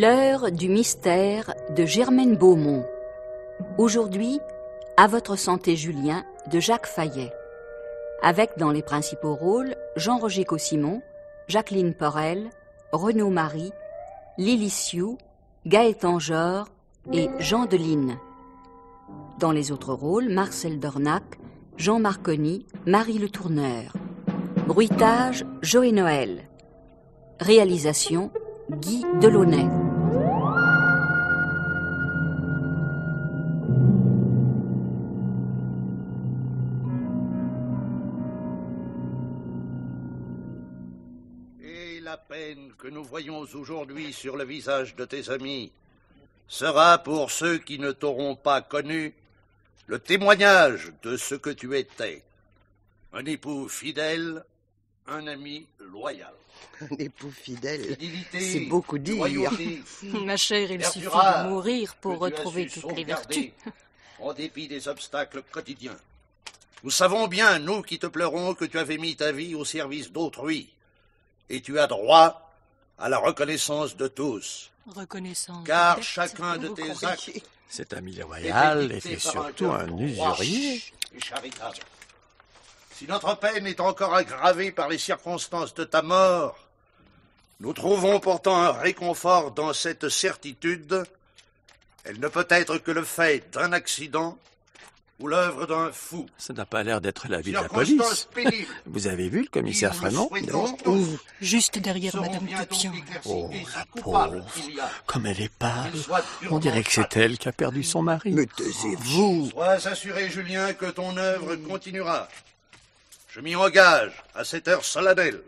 L'heure du mystère de Germaine Beaumont. Aujourd'hui, À votre santé Julien de Jacques Fayet. Avec dans les principaux rôles Jean-Roger Cossimon, Jacqueline Porel, Renaud Marie, Lily Sioux, Gaëtan Jor et Jean Deline. Dans les autres rôles, Marcel Dornac, Jean Marconi, Marie Le Tourneur. Bruitage, Joël Noël. Réalisation, Guy Delaunay. que nous voyons aujourd'hui sur le visage de tes amis sera pour ceux qui ne t'auront pas connu le témoignage de ce que tu étais. Un époux fidèle, un ami loyal. Un époux fidèle, c'est beaucoup dire. Ma chère, il suffit de mourir pour retrouver toutes les vertus. en dépit des obstacles quotidiens. Nous savons bien, nous qui te pleurons, que tu avais mis ta vie au service d'autrui et tu as droit à la reconnaissance de tous. Car chacun de tes actes. Cet ami royal, était surtout un, usurier. Si notre peine est encore aggravée par les circonstances de ta mort, nous trouvons pourtant un réconfort dans cette certitude. Elle ne peut être que le fait d'un accident ou l'œuvre d'un fou. Ça n'a pas l'air d'être la vie de la police. Vous avez vu le commissaire Frémont Juste derrière Madame Papion. Oh, la pauvre Comme elle est pâle On dirait que c'est elle qui a perdu son mari. Mais taisez-vous Sois assuré, Julien, que ton œuvre hmm. continuera. Je m'y engage à cette heure solennelle.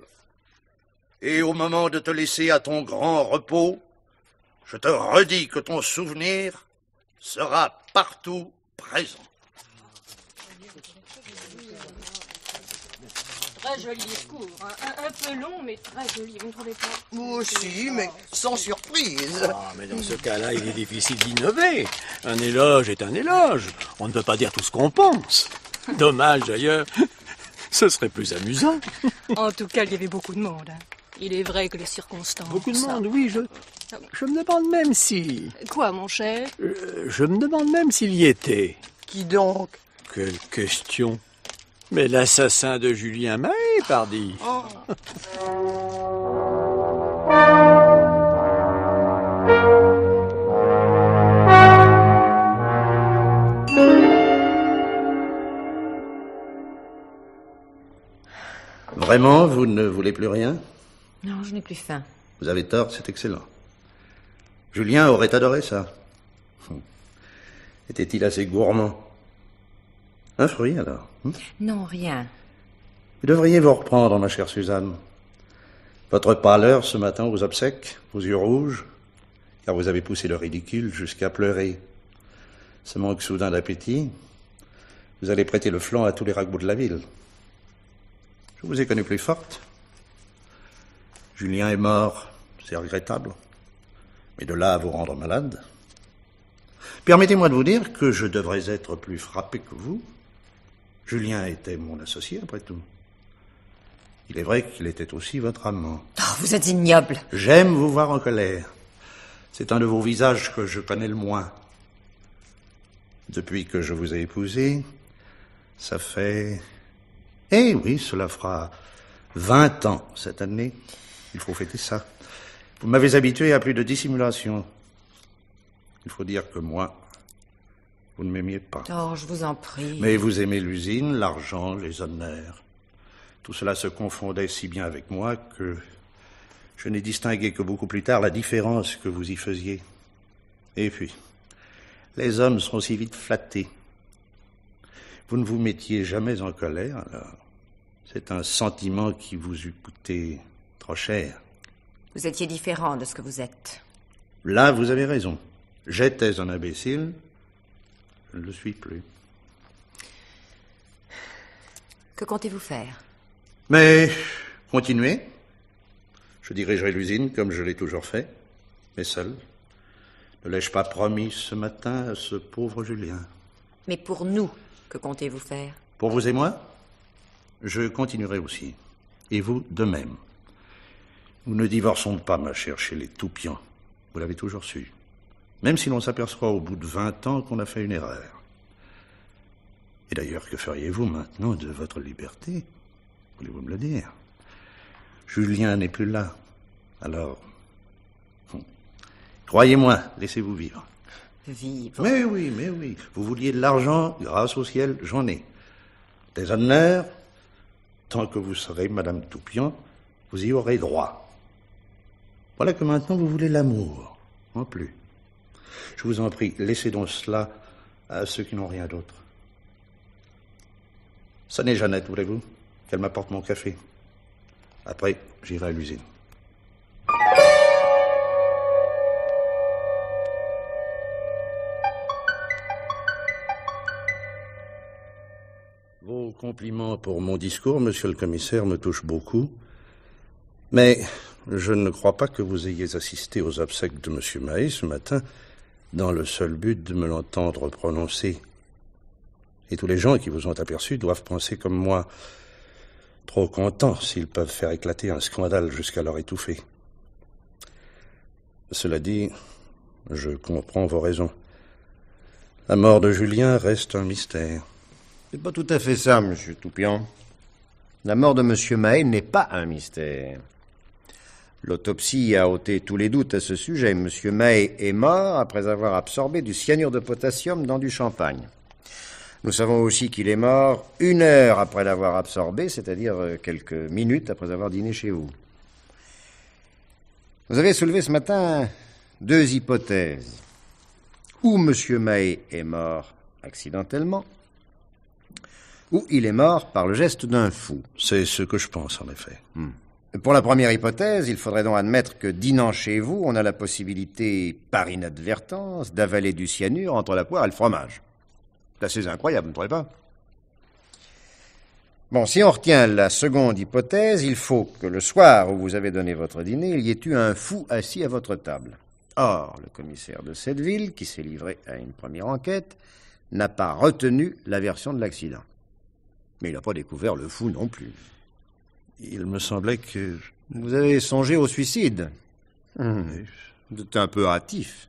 Et au moment de te laisser à ton grand repos, je te redis que ton souvenir sera partout présent. très joli discours. Hein. Un, peu long, mais très joli, vous ne trouvez pas Moi aussi, mais sans surprise. Ah, mais dans ce cas-là, il est difficile d'innover. Un éloge est un éloge. On ne peut pas dire tout ce qu'on pense. Dommage d'ailleurs. Ce serait plus amusant. En tout cas, il y avait beaucoup de monde. Hein. Il est vrai que les circonstances. Beaucoup de monde, oui, je. Je me demande même si. Quoi, mon cher euh, je me demande même s'il y était. Qui donc Quelle question mais l'assassin de Julien May, pardi. Vraiment, vous ne voulez plus rien Non, je n'ai plus faim. Vous avez tort, c'est excellent. Julien aurait adoré ça. Hum. Était-il assez gourmand un fruit, alors hein Non, rien. Vous devriez vous reprendre, ma chère Suzanne. Votre pâleur ce matin vous obsèque, vos yeux rouges, car vous avez poussé le ridicule jusqu'à pleurer. Ce manque soudain d'appétit, vous allez prêter le flanc à tous les ragots de la ville. Je vous ai connue plus forte. Julien est mort, c'est regrettable. Mais de là à vous rendre malade. Permettez-moi de vous dire que je devrais être plus frappé que vous Julien était mon associé, après tout. Il est vrai qu'il était aussi votre amant. Oh, vous êtes ignoble. J'aime vous voir en colère. C'est un de vos visages que je connais le moins. Depuis que je vous ai épousé, ça fait... Eh oui, cela fera 20 ans cette année. Il faut fêter ça. Vous m'avez habitué à plus de dissimulation. Il faut dire que moi, vous ne m'aimiez pas. Oh, je vous en prie. Mais vous aimez l'usine, l'argent, les honneurs. Tout cela se confondait si bien avec moi que je n'ai distingué que beaucoup plus tard la différence que vous y faisiez. Et puis, les hommes sont si vite flattés. Vous ne vous mettiez jamais en colère, alors. C'est un sentiment qui vous eût coûté trop cher. Vous étiez différent de ce que vous êtes. Là, vous avez raison. J'étais un imbécile, ne le suis plus. Que comptez-vous faire Mais continuez. Je dirigerai l'usine comme je l'ai toujours fait, mais seul. Ne l'ai-je pas promis ce matin à ce pauvre Julien Mais pour nous, que comptez-vous faire Pour vous et moi Je continuerai aussi. Et vous de même. Nous ne divorçons pas, ma chère, chez les toupions. Vous l'avez toujours su même si l'on s'aperçoit au bout de vingt ans qu'on a fait une erreur. Et d'ailleurs, que feriez-vous maintenant de votre liberté Voulez-vous me le dire Julien n'est plus là. Alors, croyez-moi, laissez-vous vivre. Vivre Mais oui, mais oui. Vous vouliez de l'argent, grâce au ciel, j'en ai. Des honneurs, tant que vous serez Madame Toupion, vous y aurez droit. Voilà que maintenant vous voulez l'amour, en plus. Je vous en prie, laissez donc cela à ceux qui n'ont rien d'autre. Ça n'est Jeannette, voulez-vous Qu'elle m'apporte mon café. Après, j'irai à l'usine. Vos compliments pour mon discours, monsieur le commissaire, me touchent beaucoup. Mais je ne crois pas que vous ayez assisté aux obsèques de monsieur Mahé ce matin dans le seul but de me l'entendre prononcer. Et tous les gens qui vous ont aperçu doivent penser comme moi, trop contents s'ils peuvent faire éclater un scandale jusqu'à leur étouffé. Cela dit, je comprends vos raisons. La mort de Julien reste un mystère. C'est pas tout à fait ça, monsieur Toupian. La mort de M. Mahé n'est pas un mystère. L'autopsie a ôté tous les doutes à ce sujet. M. May est mort après avoir absorbé du cyanure de potassium dans du champagne. Nous savons aussi qu'il est mort une heure après l'avoir absorbé, c'est-à-dire euh, quelques minutes après avoir dîné chez vous. Vous avez soulevé ce matin deux hypothèses. Ou M. May est mort accidentellement, ou il est mort par le geste d'un fou. C'est ce que je pense, en effet. Hmm. Pour la première hypothèse, il faudrait donc admettre que dînant chez vous, on a la possibilité, par inadvertance, d'avaler du cyanure entre la poire et le fromage. C'est assez incroyable, ne trouvez pas Bon, si on retient la seconde hypothèse, il faut que le soir où vous avez donné votre dîner, il y ait eu un fou assis à votre table. Or, le commissaire de cette ville, qui s'est livré à une première enquête, n'a pas retenu la version de l'accident. Mais il n'a pas découvert le fou non plus. Il me semblait que... Vous avez songé au suicide mmh. un peu hâtif.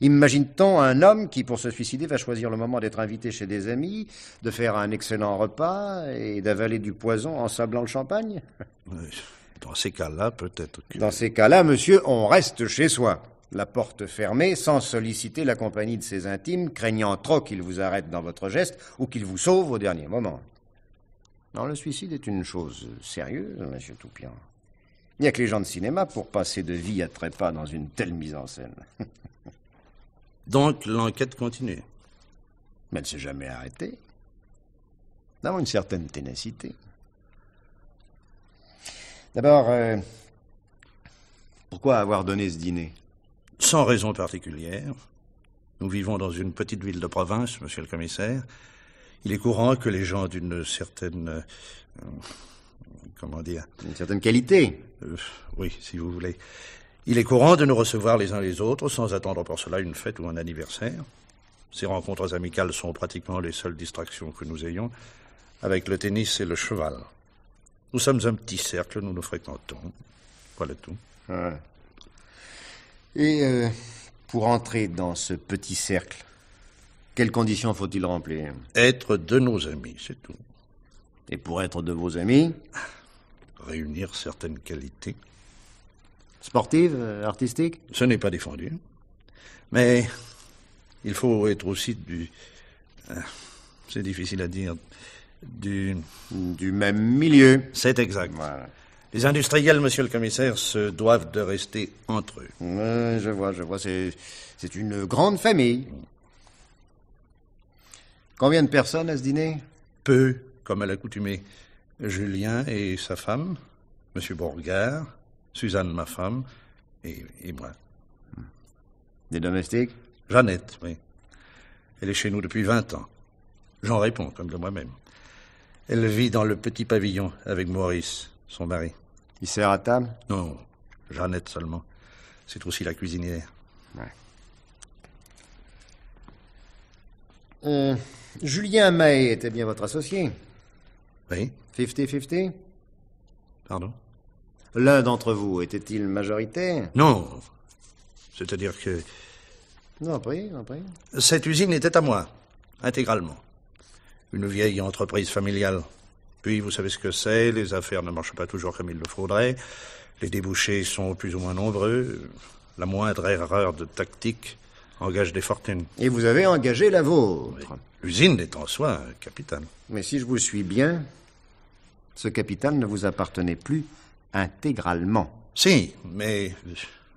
Imagine-t-on un homme qui, pour se suicider, va choisir le moment d'être invité chez des amis, de faire un excellent repas et d'avaler du poison en sablant le champagne Dans ces cas-là, peut-être que... Dans ces cas-là, monsieur, on reste chez soi, la porte fermée, sans solliciter la compagnie de ses intimes, craignant trop qu'il vous arrête dans votre geste ou qu'il vous sauve au dernier moment. Non, le suicide est une chose sérieuse, monsieur Toupian. Il n'y a que les gens de cinéma pour passer de vie à trépas dans une telle mise en scène. Donc l'enquête continue. Mais elle ne s'est jamais arrêtée. Nous une certaine ténacité. D'abord, euh, pourquoi avoir donné ce dîner Sans raison particulière. Nous vivons dans une petite ville de province, monsieur le commissaire, il est courant que les gens d'une certaine. Euh, comment dire Une certaine qualité. Euh, oui, si vous voulez. Il est courant de nous recevoir les uns les autres sans attendre pour cela une fête ou un anniversaire. Ces rencontres amicales sont pratiquement les seules distractions que nous ayons avec le tennis et le cheval. Nous sommes un petit cercle, nous nous fréquentons. Voilà tout. Et euh, pour entrer dans ce petit cercle, quelles conditions faut-il remplir Être de nos amis, c'est tout. Et pour être de vos amis Réunir certaines qualités. Sportives, euh, artistiques Ce n'est pas défendu. Mais il faut être aussi du. Euh, c'est difficile à dire. Du. Du même milieu. C'est exact. Les industriels, monsieur le commissaire, se doivent de rester entre eux. je vois, je vois. C'est une grande famille. Combien de personnes à ce dîner Peu, comme à l'accoutumée. Julien et sa femme, M. Bourgard, Suzanne, ma femme, et, moi. Des domestiques Jeannette, oui. Elle est chez nous depuis 20 ans. J'en réponds, comme de moi-même. Elle vit dans le petit pavillon avec Maurice, son mari. Il sert à table Non, Jeannette seulement. C'est aussi la cuisinière. Ouais. Euh, Julien May était bien votre associé. Oui. 50-50 Pardon L'un d'entre vous était-il majoritaire Non. C'est-à-dire que. Non, après, non, Cette usine était à moi, intégralement. Une vieille entreprise familiale. Puis, vous savez ce que c'est, les affaires ne marchent pas toujours comme il le faudrait, les débouchés sont plus ou moins nombreux, la moindre erreur de tactique engage des fortunes. Et vous avez engagé la vôtre. L'usine est en soi un capital. Mais si je vous suis bien, ce capital ne vous appartenait plus intégralement. Si, mais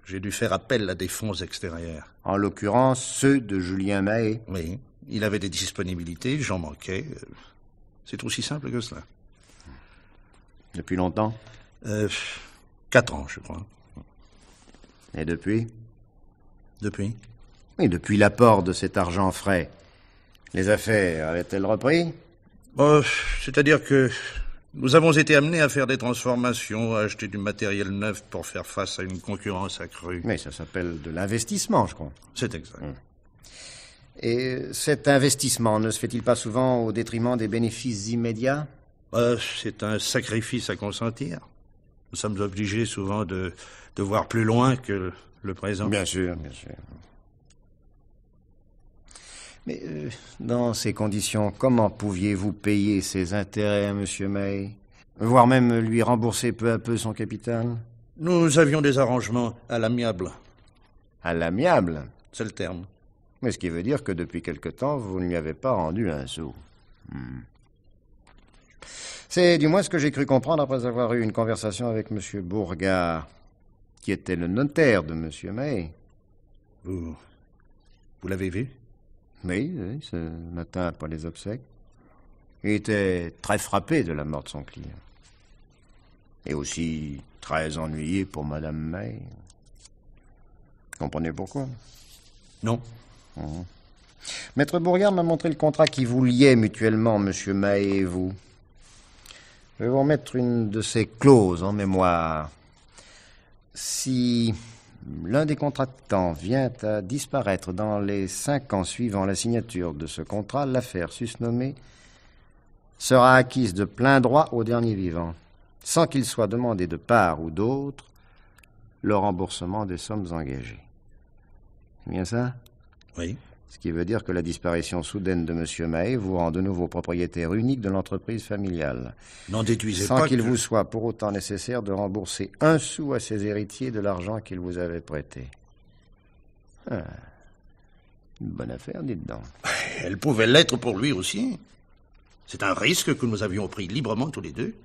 j'ai dû faire appel à des fonds extérieurs. En l'occurrence, ceux de Julien Mahé. Oui, il avait des disponibilités, j'en manquais. C'est aussi simple que cela. Depuis longtemps euh, Quatre ans, je crois. Et depuis Depuis et depuis l'apport de cet argent frais, les affaires avaient-elles repris oh, C'est-à-dire que nous avons été amenés à faire des transformations, à acheter du matériel neuf pour faire face à une concurrence accrue. Mais ça s'appelle de l'investissement, je crois. C'est exact. Hum. Et cet investissement ne se fait-il pas souvent au détriment des bénéfices immédiats euh, C'est un sacrifice à consentir. Nous sommes obligés souvent de, de voir plus loin que le présent. Bien sûr, bien sûr. Mais euh, dans ces conditions, comment pouviez-vous payer ses intérêts à M. May Voire même lui rembourser peu à peu son capital Nous avions des arrangements à l'amiable. À l'amiable C'est le terme. Mais ce qui veut dire que depuis quelque temps, vous ne lui avez pas rendu un sou. Hmm. C'est du moins ce que j'ai cru comprendre après avoir eu une conversation avec M. Bourgard, qui était le notaire de M. May. Vous. Vous l'avez vu mais ce matin après les obsèques. Il était très frappé de la mort de son client. Et aussi très ennuyé pour Madame May. Comprenez pourquoi Non. Mmh. Maître Bourgard m'a montré le contrat qui vous liait mutuellement, Monsieur May et vous. Je vais vous remettre une de ces clauses en mémoire. Si L'un des contractants vient à disparaître dans les cinq ans suivant la signature de ce contrat, l'affaire susnommée sera acquise de plein droit au dernier vivant, sans qu'il soit demandé de part ou d'autre le remboursement des sommes engagées. C'est bien ça Oui ce qui veut dire que la disparition soudaine de M. Mahé vous rend de nouveau propriétaire unique de l'entreprise familiale. N'en déduisez sans pas. qu'il vous soit pour autant nécessaire de rembourser un sou à ses héritiers de l'argent qu'il vous avait prêté. Ah. Une bonne affaire, dites donc. Elle pouvait l'être pour lui aussi. C'est un risque que nous avions pris librement tous les deux,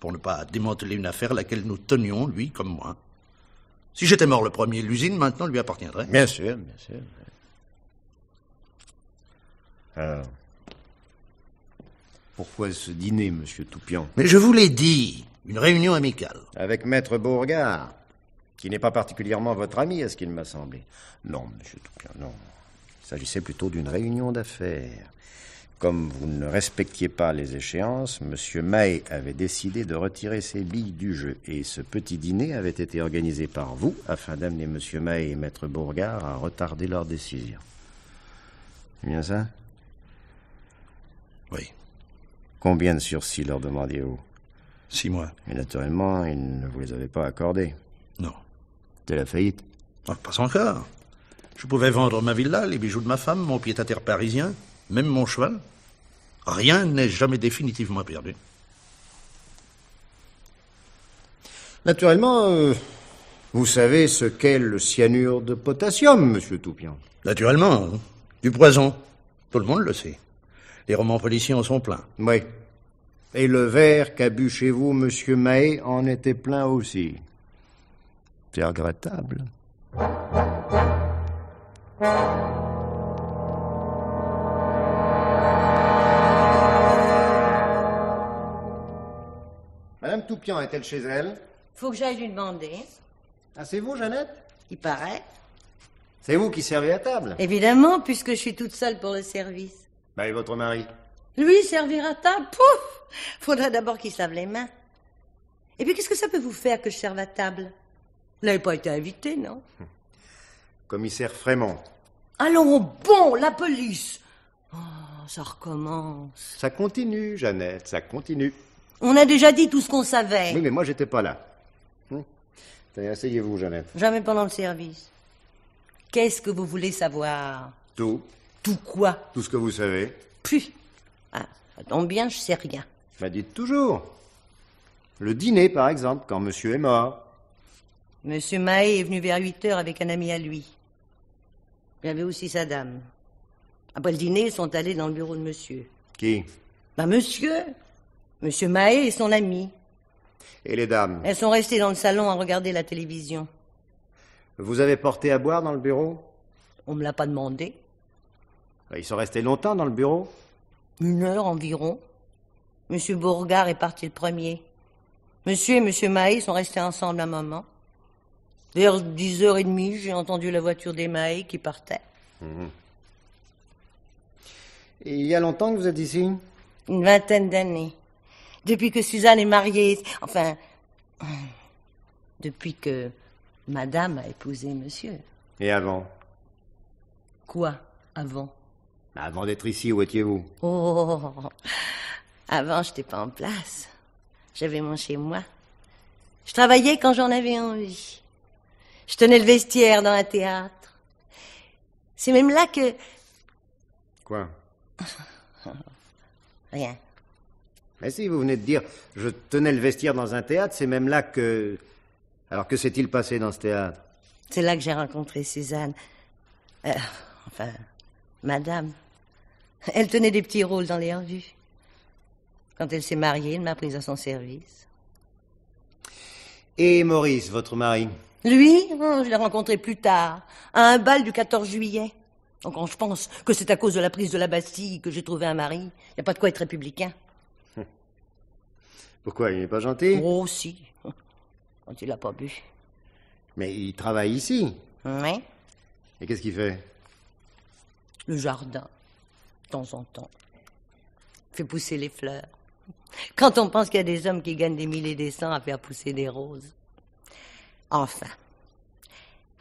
pour ne pas démanteler une affaire à laquelle nous tenions, lui comme moi. Si j'étais mort le premier, l'usine maintenant lui appartiendrait. Bien sûr, bien sûr. Alors. Euh. Pourquoi ce dîner, monsieur Toupian Mais je vous l'ai dit, une réunion amicale. Avec Maître Beauregard, qui n'est pas particulièrement votre ami, à ce qu'il m'a semblé. Non, monsieur Toupian, non. Il s'agissait plutôt d'une réunion d'affaires. Comme vous ne respectiez pas les échéances, monsieur May avait décidé de retirer ses billes du jeu et ce petit dîner avait été organisé par vous afin d'amener monsieur May et maître Bourgard à retarder leur décision. C'est bien ça oui. Combien de sursis leur demandiez-vous Six mois. Et naturellement, ils ne vous les avaient pas accordés. Non. De la faillite ah, Pas encore. Je pouvais vendre ma villa, les bijoux de ma femme, mon pied-à-terre parisien, même mon cheval. Rien n'est jamais définitivement perdu. Naturellement, euh, vous savez ce qu'est le cyanure de potassium, monsieur Toupian. Naturellement, du poison. Tout le monde le sait. Les romans policiers en sont pleins. Oui. Et le verre qu'a bu chez vous Monsieur May, en était plein aussi. C'est regrettable. Madame Toupian est-elle chez elle Faut que j'aille lui demander. Ah, c'est vous, Jeannette Il paraît. C'est vous qui servez à table Évidemment, puisque je suis toute seule pour le service. Bah, et votre mari Lui servir à table, pouf Faudra d'abord qu'il les mains. Et puis, qu'est-ce que ça peut vous faire que je serve à table Vous n'avez pas été invité, non Commissaire Frémont. Allons, bon, la police Oh, ça recommence. Ça continue, Jeannette, ça continue. On a déjà dit tout ce qu'on savait. Oui, mais moi, j'étais pas là. Hum asseyez-vous, Jeannette. Jamais pendant le service. Qu'est-ce que vous voulez savoir Tout. Tout quoi Tout ce que vous savez. Puis, ah, ça bien, je sais rien. M'a bah, dites toujours. Le dîner, par exemple, quand monsieur est mort. Monsieur Mahé est venu vers 8 heures avec un ami à lui. Il y avait aussi sa dame. Après le dîner, ils sont allés dans le bureau de monsieur. Qui Ben monsieur. Monsieur Mahé et son ami. Et les dames Elles sont restées dans le salon à regarder la télévision. Vous avez porté à boire dans le bureau On me l'a pas demandé. Euh, ils sont restés longtemps dans le bureau Une heure environ. Monsieur Bourgard est parti le premier. Monsieur et Monsieur Maé sont restés ensemble un moment. Vers dix heures et demie, j'ai entendu la voiture des Maé qui partait. Mhm. Et il y a longtemps que vous êtes ici Une vingtaine d'années. Depuis que Suzanne est mariée. Enfin. Depuis que Madame a épousé Monsieur. Et avant Quoi avant avant d'être ici, où étiez-vous Oh Avant, je n'étais pas en place. J'avais mon chez-moi. Je travaillais quand j'en avais envie. Je tenais le vestiaire dans un théâtre. C'est même là que. Quoi Rien. Mais si, vous venez de dire, je tenais le vestiaire dans un théâtre, c'est même là que. Alors que s'est-il passé dans ce théâtre C'est là que j'ai rencontré Suzanne. Euh, enfin, Madame. Elle tenait des petits rôles dans les revues. Quand elle s'est mariée, elle m'a prise à son service. Et Maurice, votre mari Lui, oh, je l'ai rencontré plus tard, à un bal du 14 juillet. Donc quand oh, je pense que c'est à cause de la prise de la Bastille que j'ai trouvé un mari, il n'y a pas de quoi être républicain. Pourquoi Il n'est pas gentil Oh, si. Quand il n'a pas bu. Mais il travaille ici Oui. Et qu'est-ce qu'il fait Le jardin temps en temps. Fait pousser les fleurs. Quand on pense qu'il y a des hommes qui gagnent des milliers des cents à faire pousser des roses. Enfin.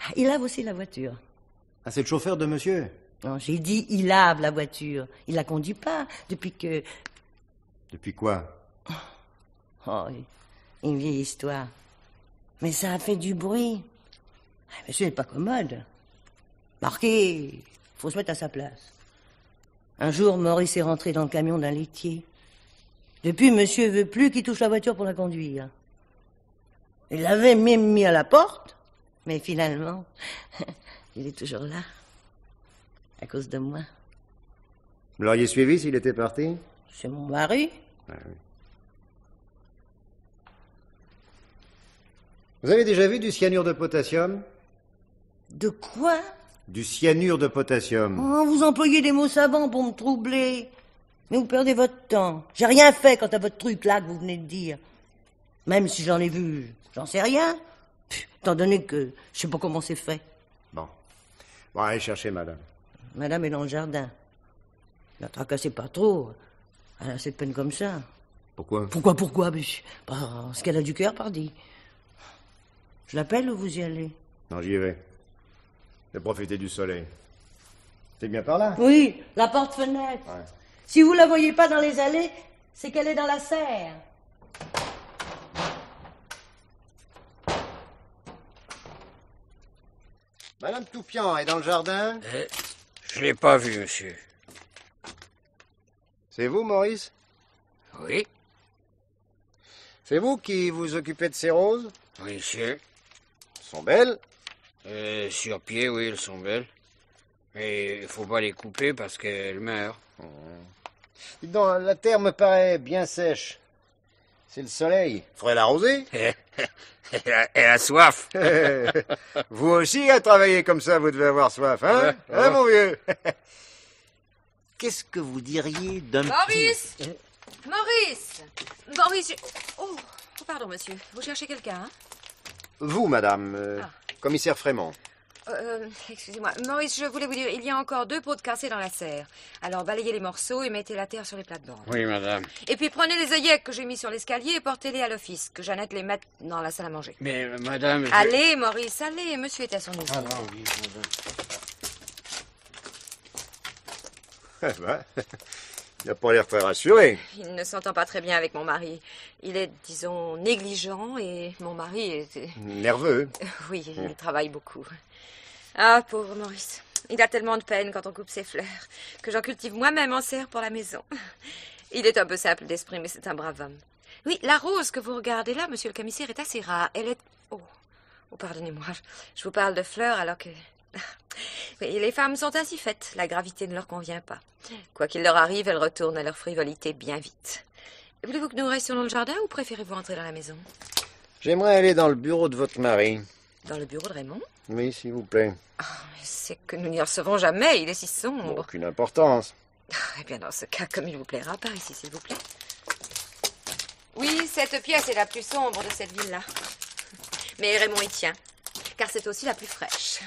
Ah, il lave aussi la voiture. Ah, c'est le chauffeur de monsieur Non, j'ai dit il lave la voiture. Il la conduit pas depuis que. Depuis quoi Oh, une vieille histoire. Mais ça a fait du bruit. Ah, monsieur n'est pas commode. Marqué, faut se mettre à sa place. Un jour, Maurice est rentré dans le camion d'un laitier. Depuis, monsieur veut plus qu'il touche la voiture pour la conduire. Il l'avait même mis à la porte, mais finalement, il est toujours là. À cause de moi. Vous l'auriez suivi s'il était parti C'est mon mari. Ah Vous avez déjà vu du cyanure de potassium De quoi du cyanure de potassium. Oh, vous employez des mots savants pour me troubler. Mais vous perdez votre temps. J'ai rien fait quant à votre truc là que vous venez de dire. Même si j'en ai vu, j'en sais rien. Tant donné que je sais pas comment c'est fait. Bon. Bon, allez chercher madame. Madame est dans le jardin. La tracassez pas trop. Elle a peine comme ça. Pourquoi Pourquoi, pourquoi Parce qu'elle a du cœur, pardi. Je l'appelle ou vous y allez Non, j'y vais de profiter du soleil. C'est bien par là Oui, la porte-fenêtre. Si vous la voyez pas dans les allées, c'est qu'elle est dans la serre. Madame Toupian est dans le jardin eh, Je l'ai pas vue, monsieur. C'est vous, Maurice Oui. C'est vous qui vous occupez de ces roses Oui, monsieur. Elles sont belles euh, sur pied, oui, elles sont belles. Mais il faut pas les couper parce qu'elles meurent. Oh. la terre me paraît bien sèche. C'est le soleil. Faudrait l'arroser. elle, a, soif. vous aussi, à travailler comme ça, vous devez avoir soif, hein Hein, mon vieux Qu'est-ce que vous diriez d'un petit... Maurice Maurice je... Oh, oh, pardon, monsieur. Vous cherchez quelqu'un, hein Vous, madame. Euh, ah. Commissaire Frémont. Euh, excusez-moi. Maurice, je voulais vous dire, il y a encore deux pots de cassé dans la serre. Alors balayez les morceaux et mettez la terre sur les plates-bandes. Oui, madame. Et puis prenez les œillets que j'ai mis sur l'escalier et portez-les à l'office, que Jeannette les mette dans la salle à manger. Mais, euh, madame. Allez, Maurice, allez, monsieur est à son usine. Ah, oui, eh ben, Il n'a pas l'air très rassuré. Il ne s'entend pas très bien avec mon mari. Il est, disons, négligent et mon mari est... Euh, Nerveux Oui, il travaille beaucoup. Ah, pauvre Maurice. Il a tellement de peine quand on coupe ses fleurs que j'en cultive moi-même en serre pour la maison. Il est un peu simple d'esprit, mais c'est un brave homme. Oui, la rose que vous regardez là, monsieur le commissaire, est assez rare. Elle est... Oh, oh pardonnez-moi, je vous parle de fleurs alors que... Et les femmes sont ainsi faites, la gravité ne leur convient pas. Quoi qu'il leur arrive, elles retournent à leur frivolité bien vite. Voulez-vous que nous restions dans le jardin ou préférez-vous entrer dans la maison J'aimerais aller dans le bureau de votre mari. Dans le bureau de Raymond Oui, s'il vous plaît. Ah, c'est que nous n'y recevons jamais, il est si sombre. Aucune importance. Ah, eh bien, dans ce cas, comme il vous plaira, par ici, s'il vous plaît. Oui, cette pièce est la plus sombre de cette ville-là. Mais Raymond y tient, car c'est aussi la plus fraîche.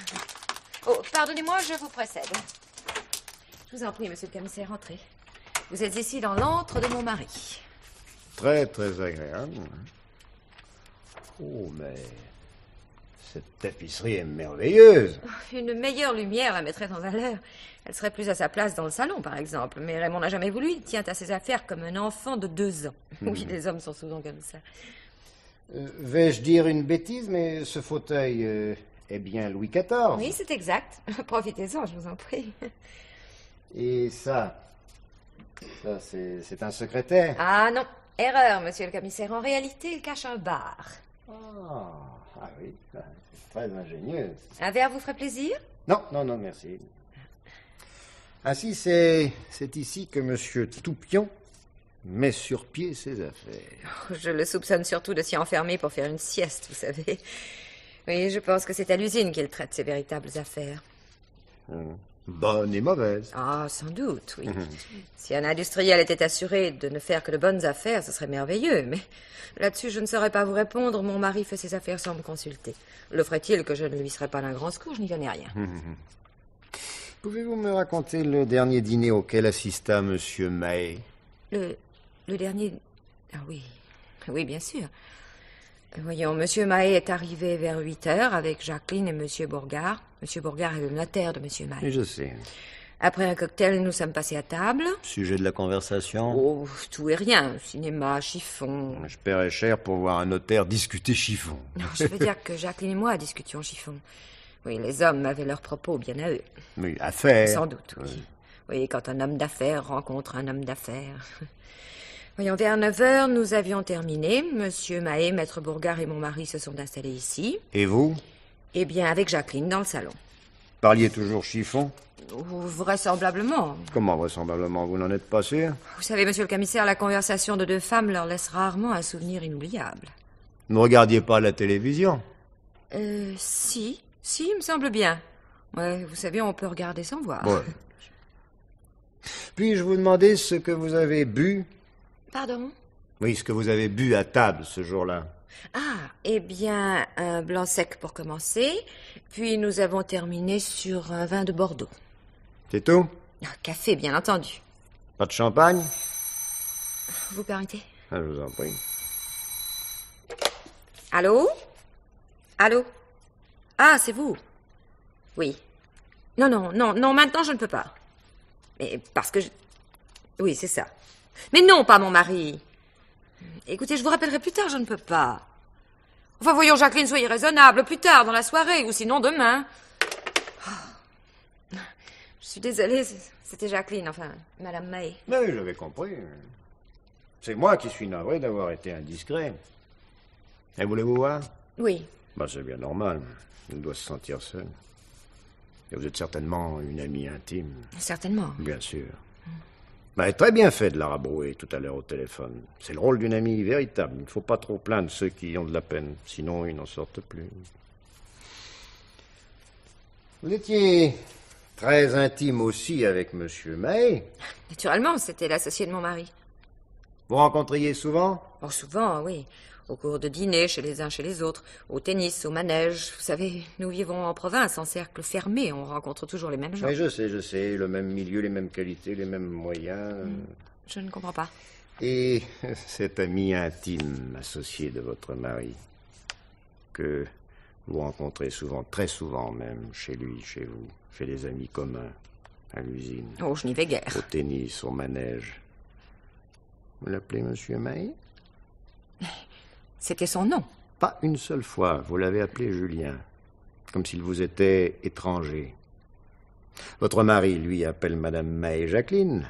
Oh, pardonnez-moi, je vous précède. Je vous en prie, monsieur le commissaire, entrez. Vous êtes ici dans l'antre de mon mari. Très, très agréable. Hein. Oh, mais cette tapisserie est merveilleuse. Oh, une meilleure lumière la mettrait en valeur. Elle serait plus à sa place dans le salon, par exemple. Mais Raymond n'a jamais voulu. Il tient à ses affaires comme un enfant de deux ans. Hmm. oui, les hommes sont souvent comme ça. Euh, vais-je dire une bêtise, mais ce fauteuil, euh, eh bien, Louis XIV. Oui, c'est exact. Profitez-en, je vous en prie. Et ça, ça c'est un secrétaire. Ah non, erreur, monsieur le commissaire. En réalité, il cache un bar. ah, ah oui, ah, c'est très ingénieux. Un verre vous ferait plaisir Non, non, non, merci. Ainsi, c'est ici que monsieur Toupion met sur pied ses affaires. Oh, je le soupçonne surtout de s'y enfermer pour faire une sieste, vous savez. Oui, je pense que c'est à l'usine qu'il traite ses véritables affaires. Hmm. Bonnes et mauvaises. Ah, sans doute, oui. Hmm. Si un industriel était assuré de ne faire que de bonnes affaires, ce serait merveilleux. Mais là-dessus, je ne saurais pas vous répondre. Mon mari fait ses affaires sans me consulter. Le ferait-il que je ne lui serais pas d'un grand secours Je n'y connais rien. Hmm, Pouvez-vous me raconter le dernier dîner auquel assista Monsieur May le, le dernier. Ah oui. Oui, bien sûr. Voyons, Monsieur Maé est arrivé vers 8 heures avec Jacqueline et Monsieur Bourgard. Monsieur Bourgard est le notaire de Monsieur Mahé. Je sais. Après un cocktail, nous sommes passés à table. Sujet de la conversation Oh, tout et rien. Cinéma, chiffon. Je paierais cher pour voir un notaire discuter chiffon. Non, je veux dire que Jacqueline et moi discutions chiffon. Oui, les hommes avaient leurs propos bien à eux. Oui, affaires. Sans doute, oui. Oui, quand un homme d'affaires rencontre un homme d'affaires. Voyons, vers 9 heures, nous avions terminé. Monsieur Mahé, Maître Bourgard et mon mari se sont installés ici. Et vous Eh bien, avec Jacqueline, dans le salon. Parliez toujours chiffon Vraisemblablement. Comment vraisemblablement Vous n'en êtes pas sûr Vous savez, monsieur le commissaire, la conversation de deux femmes leur laisse rarement un souvenir inoubliable. Ne regardiez pas la télévision Euh, si. Si, il me semble bien. Ouais, vous savez, on peut regarder sans voir. Puis-je vous demander ce que vous avez bu Pardon Oui, ce que vous avez bu à table ce jour-là. Ah, eh bien, un blanc sec pour commencer, puis nous avons terminé sur un vin de Bordeaux. C'est tout café, bien entendu. Pas de champagne Vous permettez ah, Je vous en prie. Allô Allô Ah, c'est vous Oui. Non, non, non, non, maintenant je ne peux pas. Mais parce que je... Oui, c'est ça. Mais non, pas mon mari. Écoutez, je vous rappellerai plus tard, je ne peux pas. Enfin, voyons, Jacqueline, soyez raisonnable, plus tard, dans la soirée, ou sinon demain. Ah. Je suis désolée, c'était Jacqueline, enfin, Madame May. Mais j'avais compris. C'est moi qui suis navré d'avoir été indiscret. Elle voulez vous voir Oui. Ben, c'est bien normal. On doit se sentir seul. Et vous êtes certainement une amie intime. Certainement. Bien sûr très bien fait de la rabrouer tout à l'heure au téléphone. C'est le rôle d'une amie véritable. Il ne faut pas trop plaindre ceux qui ont de la peine, sinon ils n'en sortent plus. Vous étiez très intime aussi avec Monsieur May. Naturellement, c'était l'associé de mon mari. Vous rencontriez souvent Oh, souvent, oui au cours de dîner, chez les uns chez les autres, au tennis, au manège. Vous savez, nous vivons en province, en cercle fermé, on rencontre toujours les mêmes gens. Mais je sais, je sais, le même milieu, les mêmes qualités, les mêmes moyens. Hmm. Je ne comprends pas. Et cet ami intime, associé de votre mari, que vous rencontrez souvent, très souvent même, chez lui, chez vous, chez des amis communs, à l'usine. Oh, je n'y vais guère. Au tennis, au manège. Vous l'appelez Monsieur May C'était son nom. Pas une seule fois, vous l'avez appelé Julien, comme s'il vous était étranger. Votre mari, lui, appelle Madame May Jacqueline.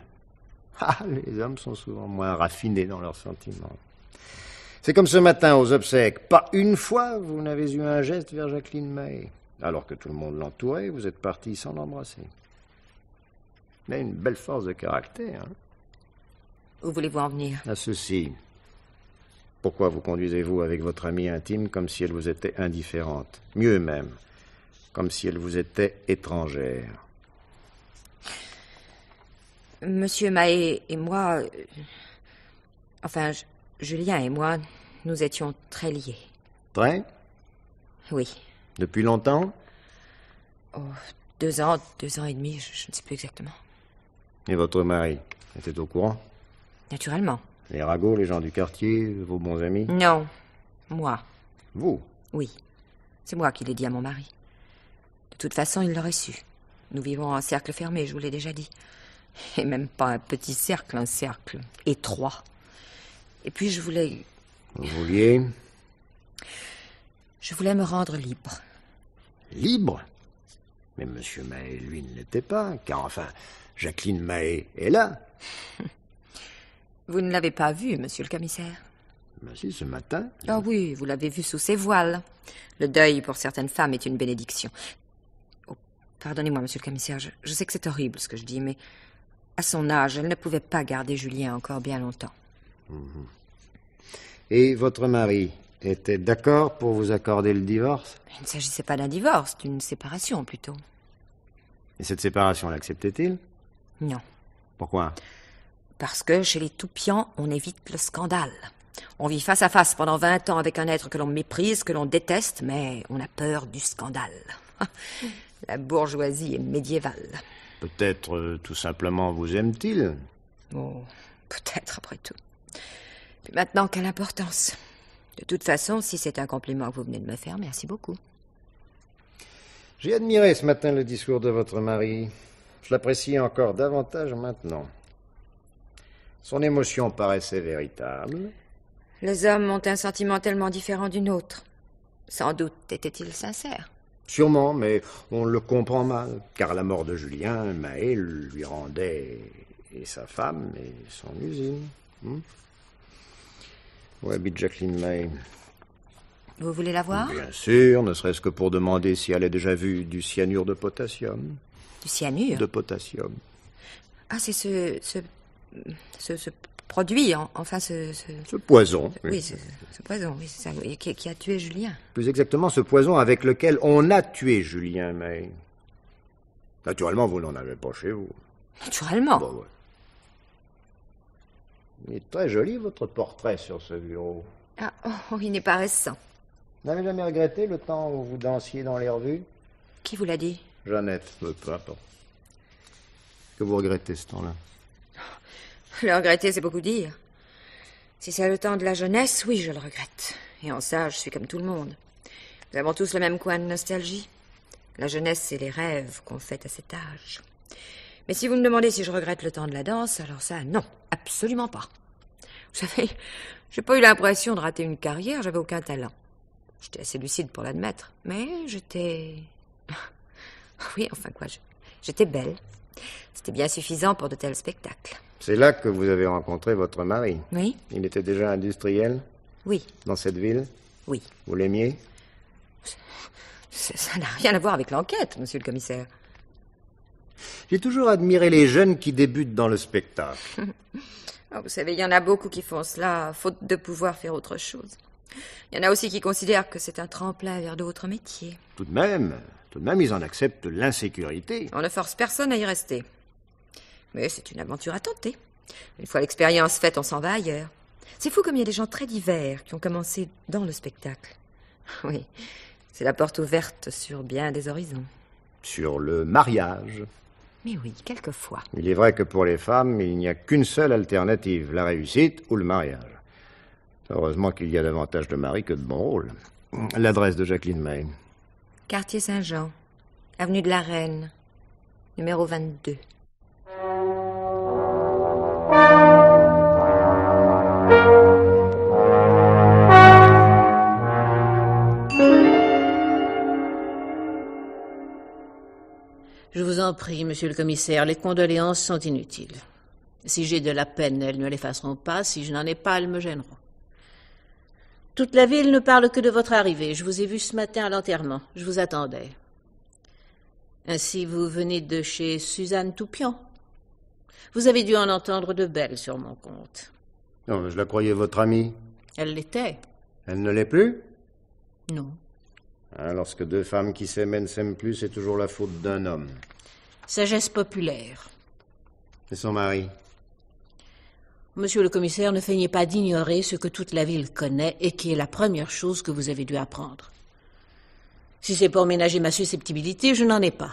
Ah, les hommes sont souvent moins raffinés dans leurs sentiments. C'est comme ce matin aux obsèques. Pas une fois, vous n'avez eu un geste vers Jacqueline May, alors que tout le monde l'entourait, vous êtes parti sans l'embrasser. Mais une belle force de caractère. Hein? Où voulez-vous en venir À ah, ceci. Pourquoi vous conduisez-vous avec votre amie intime comme si elle vous était indifférente Mieux même, comme si elle vous était étrangère. Monsieur Maé et moi, enfin, Julien et moi, nous étions très liés. Très Oui. Depuis longtemps oh, Deux ans, deux ans et demi, je ne sais plus exactement. Et votre mari était au courant Naturellement. Les ragots, les gens du quartier, vos bons amis Non, moi. Vous Oui. C'est moi qui l'ai dit à mon mari. De toute façon, il l'aurait su. Nous vivons en cercle fermé, je vous l'ai déjà dit. Et même pas un petit cercle, un cercle étroit. Et puis je voulais. Vous vouliez Je voulais me rendre libre. Libre Mais Monsieur Mahé, lui, ne l'était pas, car enfin, Jacqueline Mahé est là. Vous ne l'avez pas vu, monsieur le commissaire Mais ben si, ce matin. Ah oui, vous l'avez vu sous ses voiles. Le deuil, pour certaines femmes, est une bénédiction. Oh, Pardonnez-moi, monsieur le commissaire, je, sais que c'est horrible ce que je dis, mais à son âge, elle ne pouvait pas garder Julien encore bien longtemps. Mhm. Et votre mari était d'accord pour vous accorder le divorce Il ne s'agissait pas d'un divorce, d'une séparation plutôt. Et cette séparation, l'acceptait-il Non. Pourquoi parce que chez les toupians, on évite le scandale. On vit face à face pendant vingt ans avec un être que l'on méprise, que l'on déteste, mais on a peur du scandale. La bourgeoisie est médiévale. Peut-être euh, tout simplement vous aime-t-il Oh, peut-être après tout. Puis maintenant, quelle importance De toute façon, si c'est un compliment que vous venez de me faire, merci beaucoup. J'ai admiré ce matin le discours de votre mari. Je l'apprécie encore davantage maintenant. Son émotion paraissait véritable. Les hommes ont un sentiment tellement différent du nôtre. Sans doute était-il sincère. Sûrement, mais on le comprend mal, car la mort de Julien, Maël lui rendait et sa femme et son usine. Hmm? Où habite Jacqueline May Vous voulez la voir Bien sûr, ne serait-ce que pour demander si elle a déjà vu du cyanure de potassium. Du cyanure De potassium. Ah, c'est ce, ce ce, produit, enfin ce, ce, poison. oui, Ce, poison, ça, qui, a tué Julien. Plus exactement, ce poison avec lequel on a tué Julien, mais naturellement, vous n'en avez pas chez vous. Naturellement. Il est très joli votre portrait sur ce bureau. Ah, oh, il n'est pas récent. Vous n'avez jamais regretté le temps où vous dansiez dans les revues Qui vous l'a dit Jeannette, peu importe. Que vous regrettez ce temps-là le regretter, c'est beaucoup dire. Si c'est le temps de la jeunesse, oui, je le regrette. Et en ça, je suis comme tout le monde. Nous avons tous le même coin de nostalgie. La jeunesse, c'est les rêves qu'on fait à cet âge. Mais si vous me demandez si je regrette le temps de la danse, alors ça, non, absolument pas. Vous savez, j'ai pas eu l'impression de rater une carrière, j'avais aucun talent. J'étais assez lucide pour l'admettre, mais j'étais. Oui, enfin quoi, j'étais belle. C'était bien suffisant pour de tels spectacles. C'est là que vous avez rencontré votre mari. Oui. Il était déjà industriel Oui. Dans cette ville Oui. Vous l'aimiez Ça n'a rien à voir avec l'enquête, monsieur le commissaire. J'ai toujours admiré les jeunes qui débutent dans le spectacle. Ah, vous savez, il y en a beaucoup qui font cela, faute de pouvoir faire autre chose. Il y en a aussi qui considèrent que c'est un tremplin vers d'autres métiers. Tout de même, tout de même, ils en acceptent l'insécurité. On ne force personne à y rester. Mais c'est une aventure à tenter. Une fois l'expérience faite, on s'en va ailleurs. C'est fou comme il y a des gens très divers qui ont commencé dans le spectacle. Oui, c'est la porte ouverte sur bien des horizons. Sur le mariage. Mais oui, quelquefois. Il est vrai que pour les femmes, il n'y a qu'une seule alternative, la réussite ou le mariage. Heureusement qu'il y a davantage de mari que de bon rôle. L'adresse de Jacqueline May. Quartier Saint-Jean, avenue de la Reine, numéro 22. Je vous en prie, monsieur le commissaire, les condoléances sont inutiles. Si j'ai de la peine, elles ne l'effaceront pas, si je n'en ai pas, elles me gêneront. Toute la ville ne parle que de votre arrivée. Je vous ai vu ce matin à l'enterrement. Je vous attendais. Ainsi, vous venez de chez Suzanne Toupian. Vous avez dû en entendre de belles sur mon compte. Non, je la croyais votre amie. Elle l'était. Elle ne l'est plus Non. Ah, lorsque deux femmes qui s'aiment ne s'aiment plus, c'est toujours la faute d'un homme. Sagesse populaire. Et son mari Monsieur le commissaire, ne feignez pas d'ignorer ce que toute la ville connaît et qui est la première chose que vous avez dû apprendre. Si c'est pour ménager ma susceptibilité, je n'en ai pas.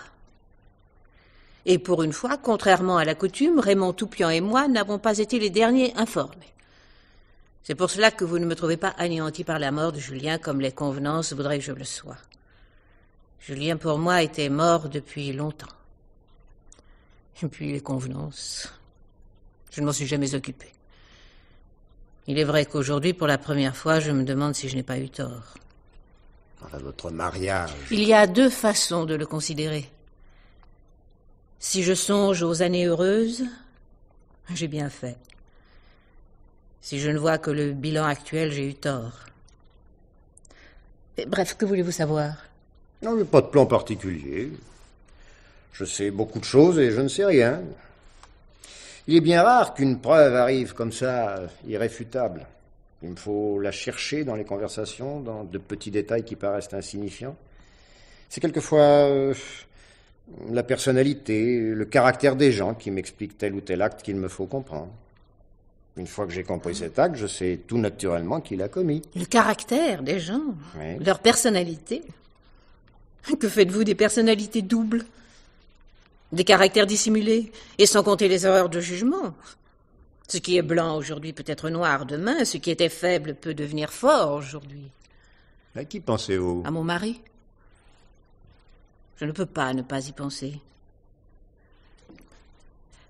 Et pour une fois, contrairement à la coutume, Raymond Toupian et moi n'avons pas été les derniers informés. C'est pour cela que vous ne me trouvez pas anéanti par la mort de Julien comme les convenances voudraient que je le sois. Julien, pour moi, était mort depuis longtemps. Et puis les convenances. Je ne m'en suis jamais occupé. Il est vrai qu'aujourd'hui, pour la première fois, je me demande si je n'ai pas eu tort. votre mariage. Il y a deux façons de le considérer. Si je songe aux années heureuses, j'ai bien fait. Si je ne vois que le bilan actuel, j'ai eu tort. bref, que voulez-vous savoir Non, je n'ai pas de plan particulier. Je sais beaucoup de choses et je ne sais rien. Il est bien rare qu'une preuve arrive comme ça, irréfutable. Il me faut la chercher dans les conversations, dans de petits détails qui paraissent insignifiants. C'est quelquefois euh, la personnalité, le caractère des gens qui m'expliquent tel ou tel acte qu'il me faut comprendre. Une fois que j'ai compris cet acte, je sais tout naturellement qui l'a commis. Le caractère des gens, leur personnalité. Que faites-vous des personnalités doubles des caractères dissimulés, et sans compter les erreurs de jugement. Ce qui est blanc aujourd'hui peut être noir demain, ce qui était faible peut devenir fort aujourd'hui. À qui pensez-vous À mon mari. Je ne peux pas ne pas y penser.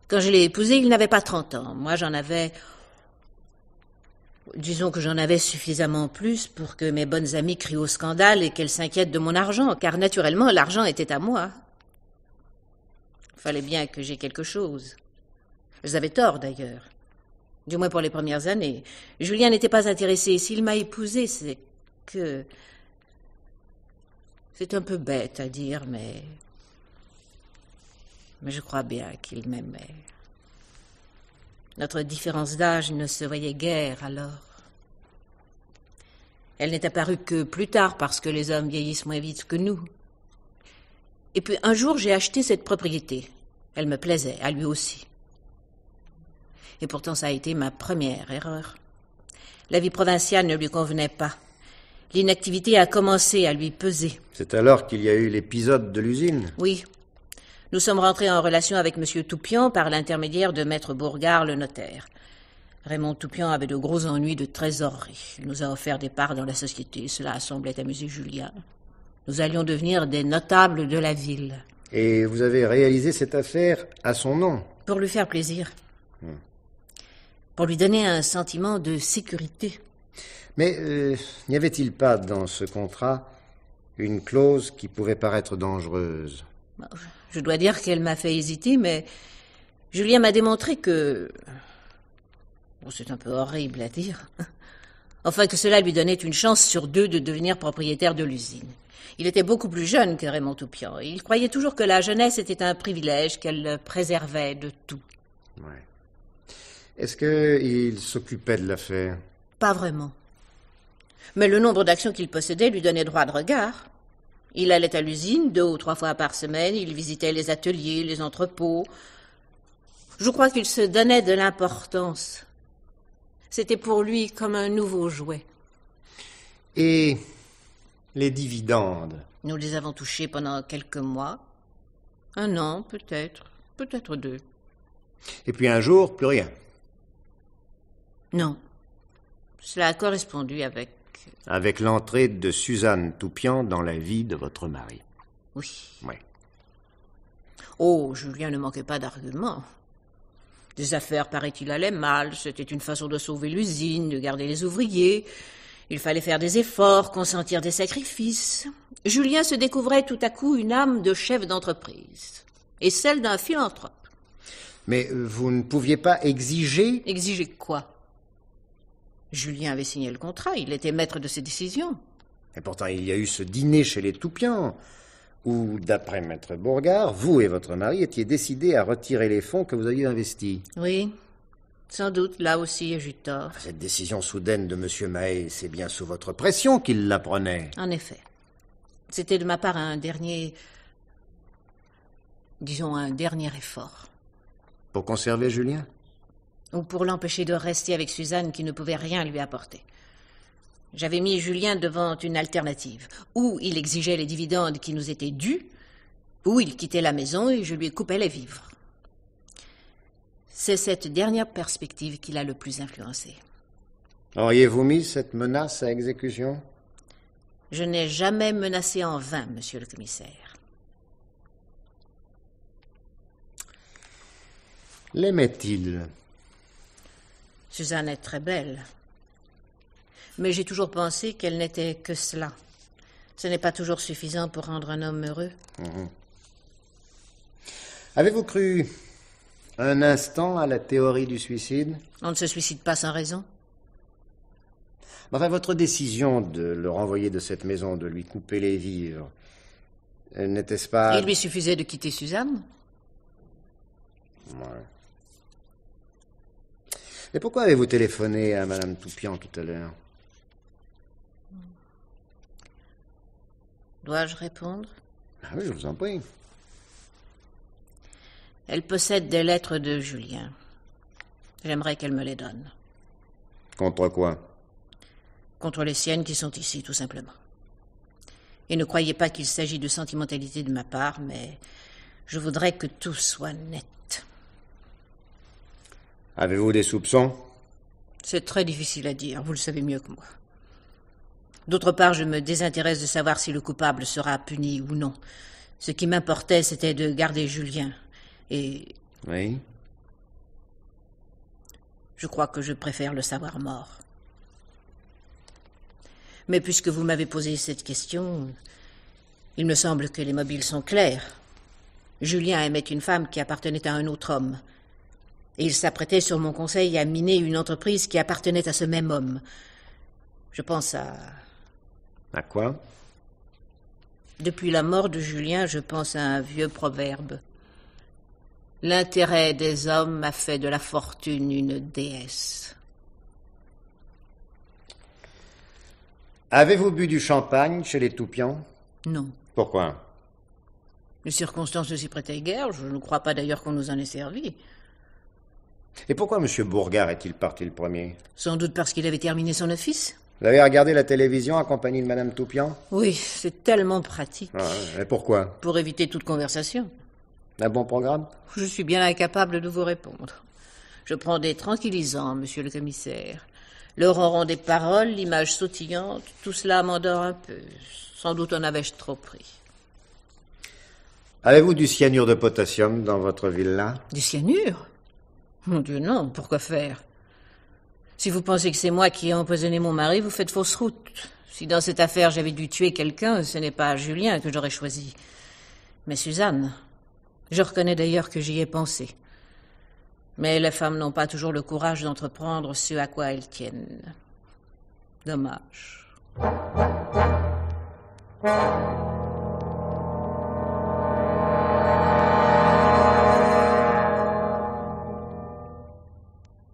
Quand je l'ai épousé, il n'avait pas 30 ans. Moi, j'en avais. Disons que j'en avais suffisamment plus pour que mes bonnes amies crient au scandale et qu'elles s'inquiètent de mon argent, car naturellement, l'argent était à moi. Fallait bien que j'aie quelque chose. J'avais tort, d'ailleurs. Du moins pour les premières années. Julien n'était pas intéressé. S'il m'a épousée, c'est que. C'est un peu bête à dire, mais. Mais je crois bien qu'il m'aimait. Notre différence d'âge ne se voyait guère alors. Elle n'est apparue que plus tard parce que les hommes vieillissent moins vite que nous. Et puis un jour, j'ai acheté cette propriété. Elle me plaisait, à lui aussi. Et pourtant, ça a été ma première erreur. La vie provinciale ne lui convenait pas. L'inactivité a commencé à lui peser. C'est alors qu'il y a eu l'épisode de l'usine Oui. Nous sommes rentrés en relation avec M. Toupian par l'intermédiaire de Maître Bourgard, le notaire. Raymond Toupian avait de gros ennuis de trésorerie. Il nous a offert des parts dans la société. Cela semblait amuser Julien. Nous allions devenir des notables de la ville. Et vous avez réalisé cette affaire à son nom Pour lui faire plaisir. Hmm. Pour lui donner un sentiment de sécurité. Mais euh, n'y avait-il pas dans ce contrat une clause qui pouvait paraître dangereuse Je dois dire qu'elle m'a fait hésiter, mais Julien m'a démontré que... c'est un peu horrible à dire. Enfin, que cela lui donnait une chance sur deux de devenir propriétaire de l'usine. Il était beaucoup plus jeune que Raymond Toupian. Il croyait toujours que la jeunesse était un privilège, qu'elle préservait de tout. Ouais. Est-ce qu'il s'occupait de l'affaire Pas vraiment. Mais le nombre d'actions qu'il possédait lui donnait droit de regard. Il allait à l'usine deux ou trois fois par semaine, il visitait les ateliers, les entrepôts. Je crois qu'il se donnait de l'importance. C'était pour lui comme un nouveau jouet. Et les dividendes. Nous les avons touchés pendant quelques mois. Un an, peut-être, peut-être deux. Et puis un jour, plus rien. Non. Cela a correspondu avec. Euh, avec l'entrée de Suzanne Toupian dans la vie de votre mari. Oui. Oui. Oh, Julien ne manquait pas d'arguments. Des affaires, paraît-il, allaient mal. C'était une façon de sauver l'usine, de garder les ouvriers. Il fallait faire des efforts, consentir des sacrifices. Julien se découvrait tout à coup une âme de chef d'entreprise, et celle d'un philanthrope. Mais euh, vous ne pouviez pas exiger Exiger quoi Julien avait signé le contrat, il était maître de ses décisions. Et pourtant, il y a eu ce dîner chez les Toupiens, où, d'après Maître Bourgard, vous et votre mari étiez décidés à retirer les fonds que vous aviez investis. Oui, sans doute, là aussi, j'ai tort. Ah, cette décision soudaine de M. Mahé, c'est bien sous votre pression qu'il la prenait. En effet. C'était de ma part un dernier. disons, un dernier effort. Pour conserver Julien Ou pour l'empêcher de rester avec Suzanne qui ne pouvait rien lui apporter. J'avais mis Julien devant une alternative. Ou il exigeait les dividendes qui nous étaient dus, ou il quittait la maison et je lui coupais les vivres. C'est cette dernière perspective qui l'a le plus influencé. Auriez-vous mis cette menace à exécution Je n'ai jamais menacé en vain, monsieur le commissaire. L'aimait-il Suzanne est très belle. Mais j'ai toujours pensé qu'elle n'était que cela. Ce n'est pas toujours suffisant pour rendre un homme heureux. Mhm. Avez-vous cru un instant à la théorie du suicide On ne se suicide pas sans raison. Enfin, votre décision de le renvoyer de cette maison, de lui couper les vivres, euh, n'était-ce pas... Il lui suffisait de quitter Suzanne Ouais. Et pourquoi avez-vous téléphoné à Madame Toupian tout à l'heure Dois-je répondre ah Oui, je vous en prie. Elle possède des lettres de Julien. J'aimerais qu'elle me les donne. Contre quoi Contre les siennes qui sont ici, tout simplement. Et ne croyez pas qu'il s'agit de sentimentalité de ma part, mais je voudrais que tout soit net. Avez-vous des soupçons C'est très difficile à dire, vous le savez mieux que moi. D'autre part, je me désintéresse de savoir si le coupable sera puni ou non. Ce qui m'importait, c'était de garder Julien, et. Oui. Je crois que je préfère le savoir mort. Mais puisque vous m'avez posé cette question, il me semble que les mobiles sont clairs. Julien aimait une femme qui appartenait à un autre homme. Et il s'apprêtait, sur mon conseil, à miner une entreprise qui appartenait à ce même homme. Je pense à. À quoi Depuis la mort de Julien, je pense à un vieux proverbe. L'intérêt des hommes a fait de la fortune une déesse. Avez-vous bu du champagne chez les Toupians Non. Pourquoi Les circonstances ne s'y prêtaient guère. Je ne crois pas d'ailleurs qu'on nous en ait servi. Et pourquoi M. Bourgard est-il parti le premier Sans doute parce qu'il avait terminé son office. Vous avez regardé la télévision accompagné de Mme Toupian Oui, c'est tellement pratique. et pourquoi Pour éviter toute conversation. Un bon programme Je suis bien incapable de vous répondre. Je prends des tranquillisants, monsieur le commissaire. Le ronron des paroles, l'image sautillante, tout cela m'endort un peu. Sans doute en avais-je trop pris. Avez-vous du cyanure de potassium dans votre villa Du cyanure Mon Dieu, non, pourquoi faire Si vous pensez que c'est moi qui ai empoisonné mon mari, vous faites fausse route. Si dans cette affaire j'avais dû tuer quelqu'un, ce n'est pas Julien que j'aurais choisi, mais Suzanne. Je reconnais d'ailleurs que j'y ai pensé. Mais les femmes n'ont pas toujours le courage d'entreprendre ce à quoi elles tiennent. Dommage.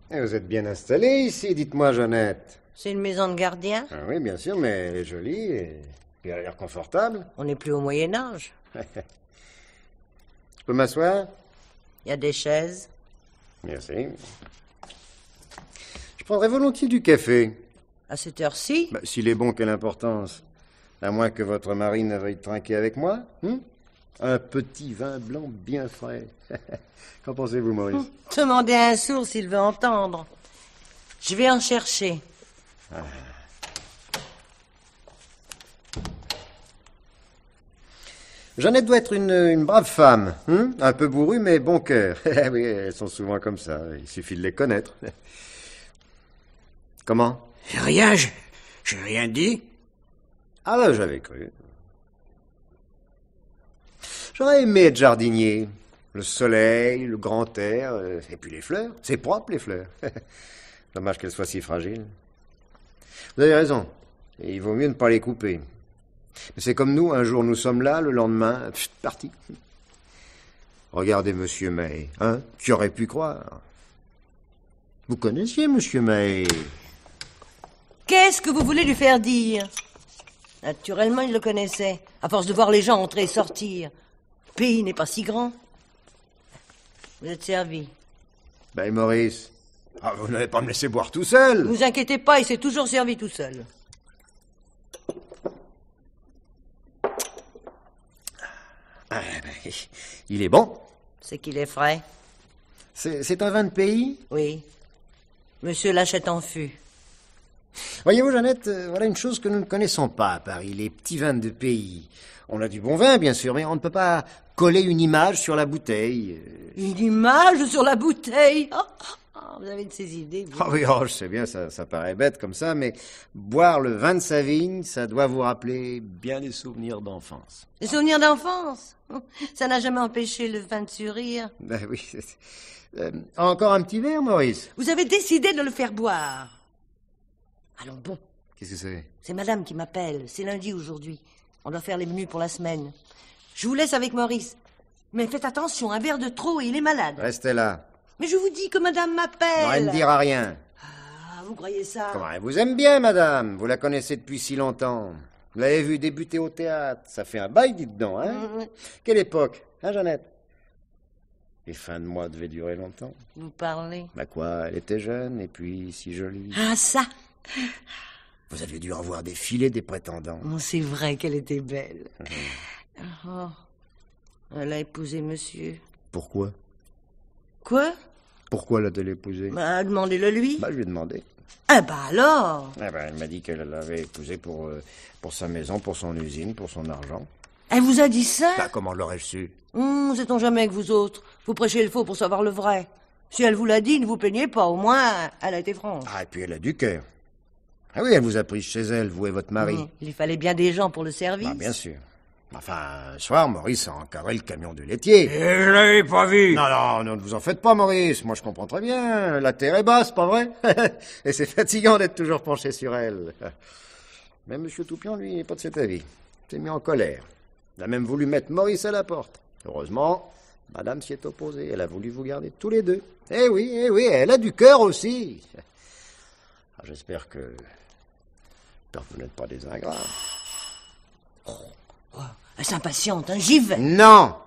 Et vous êtes bien installée ici, dites-moi, Jeannette. C'est une maison de gardien ah Oui, bien sûr, mais elle est jolie et, et elle a l'air confortable. On n'est plus au Moyen Âge. Je peux m'asseoir? Il y a des chaises. Merci. Je prendrais volontiers du café. À cette heure-ci bah, S'il est bon, quelle importance À moins que votre mari ne veuille trinquer avec moi hein? Un petit vin blanc bien frais. Qu'en pensez-vous, Maurice hum, Demandez à un sourd s'il veut entendre. Je vais en chercher. Ah. Jeannette doit être une, brave femme, hein? un peu bourrue, mais bon cœur. Eh oui, elles sont souvent comme ça, il suffit de les connaître. Comment Rien, n'ai rien dit. Ah ben, j'avais cru. J'aurais aimé être jardinier. Le soleil, le grand air, euh, et puis les fleurs. C'est propre, les fleurs. Dommage qu'elles soient si fragiles. Vous avez raison. Il vaut mieux ne pas les couper. C'est comme nous, un jour nous sommes là, le lendemain, parti. Regardez Monsieur May, hein Qui aurait pu croire Vous connaissiez Monsieur May Qu'est-ce que vous voulez lui faire dire Naturellement, il le connaissait, à force de voir les gens entrer et sortir. Le pays n'est pas si grand. Vous êtes servi. Ben, Maurice, ah, vous n'avez pas me laisser boire tout seul. Ne Vous inquiétez pas, il s'est toujours servi tout seul. Ah, ben, il est bon. C'est qu'il est frais. C'est un vin de pays? Oui. Monsieur l'achète en fût. Voyez-vous, Jeannette, euh, voilà une chose que nous ne connaissons pas à Paris, les petits vins de pays. On a du bon vin, bien sûr, mais on ne peut pas coller une image sur la bouteille. Euh, une image sur la bouteille oh, oh, oh, vous avez de ces idées. Vous. Ah oui, je sais bien, ça, ça, paraît bête comme ça, mais boire le vin de vigne, ça doit vous rappeler bien les souvenirs d'enfance. Des souvenirs d'enfance Ça n'a jamais empêché le vin de sourire. Ben oui. Euh, encore un petit verre, Maurice Vous avez décidé de le faire boire. Allons bon. Qu'est-ce que c'est C'est madame qui m'appelle. C'est lundi aujourd'hui. On doit faire les menus pour la semaine. Je vous laisse avec Maurice. Mais faites attention, un verre de trop et il est malade. Restez là. Mais je vous dis que madame m'appelle. elle ne dira rien. Ah, vous croyez ça Comment, Elle vous aime bien, madame. Vous la connaissez depuis si longtemps. Vous l'avez vue débuter au théâtre. Ça fait un bail, dites donc, hein mm, mm. Quelle époque, hein, Jeannette les fins de mois devaient durer longtemps. Vous parlez Bah quoi, elle était jeune et puis si jolie. Ah ça Vous avez dû en voir défiler des prétendants. c'est vrai qu'elle était belle. Mmh. Oh. elle a épousé monsieur. Pourquoi Quoi Pourquoi l'a-t-elle épousé bah, Demandez-le lui. Bah, je lui ai demandé. Ah bah alors eh ben, Elle m'a dit qu'elle l'avait épousé pour, euh, pour sa maison, pour son usine, pour son argent. Elle vous a dit ça bah, Comment l'aurais-je su mmh, Sait-on jamais que vous autres Vous prêchez le faux pour savoir le vrai. Si elle vous l'a dit, ne vous peignez pas, au moins elle a été franche. Ah, et puis elle a du cœur. Ah oui, elle vous a pris chez elle, vous et votre mari. Il fallait bien des gens pour le service. Bah, bien sûr. Enfin, ce soir, Maurice a encadré le camion du laitier. Et je l'avais pas vu. Non, non, ne vous en faites pas, Maurice. Moi, je comprends très bien. La terre est basse, pas vrai Et c'est fatigant d'être toujours penché sur elle. Mais Monsieur Toupion, lui, n'est pas de cet avis. Il s'est mis en colère. Il a même voulu mettre Maurice à la porte. Heureusement, Madame s'y est opposée. Elle a voulu vous garder tous les deux. Eh oui, eh oui, elle a du cœur aussi. Ah, j'espère que. que vous n'êtes pas des oh, oh, elle s'impatiente, hein, j'y vais. Non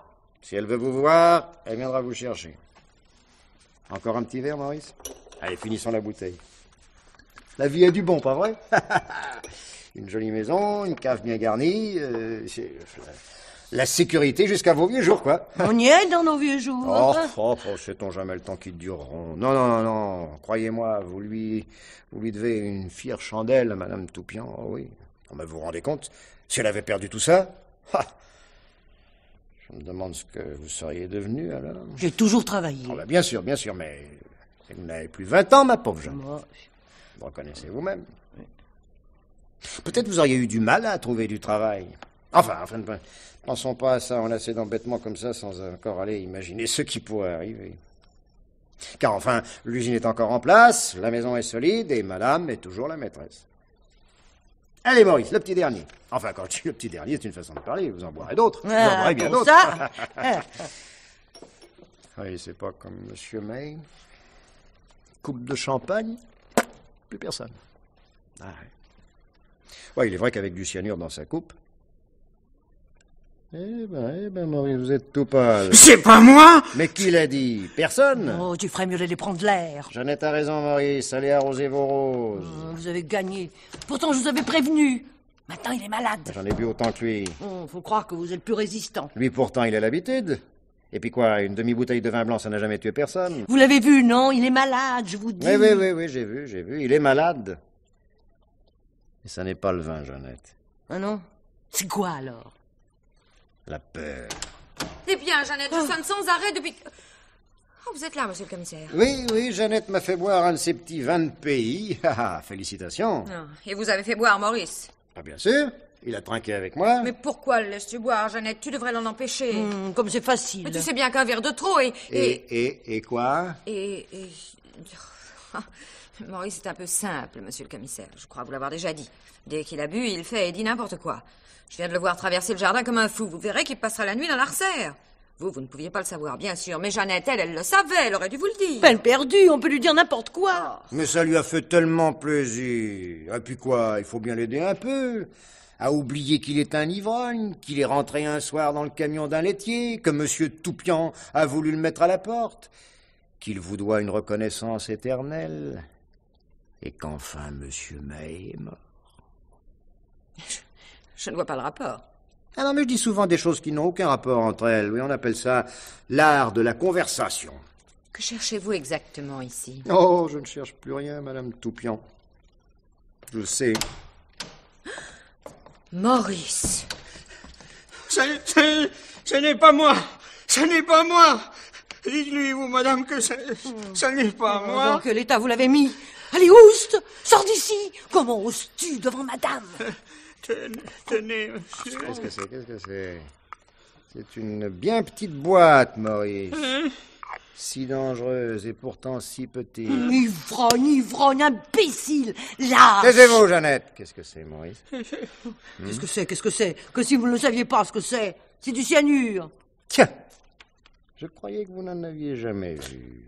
Si elle veut vous voir, elle viendra vous chercher. Encore un petit verre, Maurice Allez, finissons la bouteille. La vie est du bon, pas vrai Une jolie maison, une cave bien garnie. Euh, la sécurité jusqu'à vos vieux jours, quoi. On y est dans nos vieux jours. Oh, hein. oh, oh sait-on jamais le temps qu'ils dureront. Non, non, non, non. Croyez-moi, vous lui, vous lui devez une fière chandelle, Madame Toupian. Oh, oui. vous vous rendez compte Si elle avait perdu tout ça Je me demande ce que vous seriez devenu, alors. J'ai toujours travaillé. Oh, bah, bien sûr, bien sûr, mais vous n'avez plus 20 ans, ma pauvre jeune. Vous reconnaissez vous-même. Peut-être vous auriez eu du mal à trouver du travail. Enfin, enfin, pensons pas à ça, on a assez d'embêtements comme ça sans encore aller imaginer ce qui pourrait arriver. Car enfin, l'usine est encore en place, la maison est solide et madame est toujours la maîtresse. Allez, Maurice, le petit dernier. Enfin, quand tu dis le petit dernier, c'est une façon de parler, vous en boirez d'autres. vous en ah, boirez bien d'autres. oui, c'est pas comme Monsieur May. Coupe de champagne, plus personne. Ah, ouais. ouais, il est vrai qu'avec du cyanure dans sa coupe, eh ben, eh ben, Maurice, vous êtes tout pâle. C'est pas moi Mais qui l'a dit Personne Oh, tu ferais mieux d'aller prendre l'air. Jeannette a raison, Maurice. Allez arroser vos roses. Oh, vous avez gagné. Pourtant, je vous avais prévenu. Maintenant, il est malade. J'en ai bu autant que lui. Oh, faut croire que vous êtes plus résistant. Lui, pourtant, il a l'habitude. Et puis quoi, une demi-bouteille de vin blanc, ça n'a jamais tué personne. Vous l'avez vu, non Il est malade, je vous dis. Oui, oui, oui, j'ai vu, j'ai vu. Il est malade. Mais ça n'est pas le vin, Jeannette. Ah non C'est quoi alors la peur. Eh bien, Jeannette, je sonne sans arrêt depuis... Oh, vous êtes là, monsieur le commissaire. Oui, oui, Jeannette m'a fait boire un de ces petits vins de pays. Ah, ah, félicitations. Ah, et vous avez fait boire Maurice Ah, bien sûr. Il a trinqué avec moi. Mais pourquoi le laisses-tu boire, Jeannette Tu devrais l'en empêcher. Hmm, comme c'est facile. Mais tu sais bien qu'un verre de trop et... Et, et, et, quoi Et... et... Maurice est un peu simple, monsieur le commissaire. Je crois vous l'avoir déjà dit. Dès qu'il a bu, il fait et dit n'importe quoi. Je viens de le voir traverser le jardin comme un fou. Vous verrez qu'il passera la nuit dans l'arcère. Vous, vous ne pouviez pas le savoir, bien sûr, mais Jeannette, elle, elle le savait, elle aurait dû vous le dire. Peine perdue, on peut lui dire n'importe quoi. Ah, mais ça lui a fait tellement plaisir. Et puis quoi, il faut bien l'aider un peu. À oublier qu'il est un ivrogne, qu'il est rentré un soir dans le camion d'un laitier, que M. Toupian a voulu le mettre à la porte, qu'il vous doit une reconnaissance éternelle, et qu'enfin Monsieur May est mort. Je ne vois pas le rapport. Ah non, mais je dis souvent des choses qui n'ont aucun rapport entre elles. Oui, on appelle ça l'art de la conversation. Que cherchez-vous exactement ici Oh, je ne cherche plus rien, Madame Toupian. Je sais. Maurice Ce n'est pas moi Ce n'est pas moi Dites-lui, vous, madame, que ce, hmm. n'est pas oh, moi. Que euh, l'état vous l'avez mis Allez, ouste Sors d'ici Comment oses-tu devant madame Tenez, monsieur. Qu'est-ce que c'est Qu'est-ce que c'est C'est une bien petite boîte, Maurice. Hein? si dangereuse et pourtant si petite. Mmh. Ivrogne, ivrogne, imbécile Lâche Taisez-vous, Jeannette Qu'est-ce que c'est, Maurice Qu'est-ce mmh. que c'est Qu'est-ce que c'est Que si vous ne saviez pas ce que c'est C'est du cyanure Tiens Je croyais que vous n'en aviez jamais vu.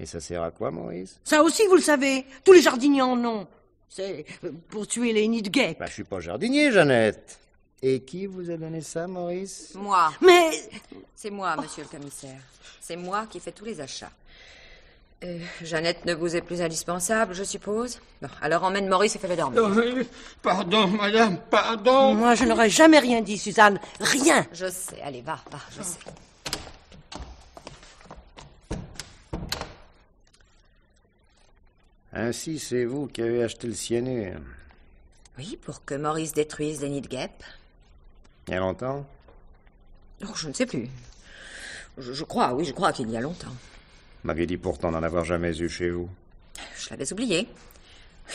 Et ça sert à quoi, Maurice Ça aussi, vous le savez Tous les jardiniers en ont c'est pour tuer les nids de guêpes. Je bah, je suis pas jardinier, Jeannette. Et qui vous a donné ça, Maurice Moi. Mais. C'est moi, monsieur le commissaire. C'est moi qui fais tous les achats. Euh, Jeannette ne vous est plus indispensable, je suppose Bon, alors emmène Maurice et fais-le dormir. pardon, madame, pardon. Moi, je n'aurais jamais rien dit, Suzanne. Rien. Je sais, allez, va, va, je sais. Ainsi, c'est vous qui avez acheté le cyanure. Oui, pour que Maurice détruise les de Il y a longtemps oh, Je ne sais plus. Je, crois, oui, je crois qu'il y a longtemps. Vous m'aviez dit pourtant d'en avoir jamais eu chez vous. Je l'avais oublié.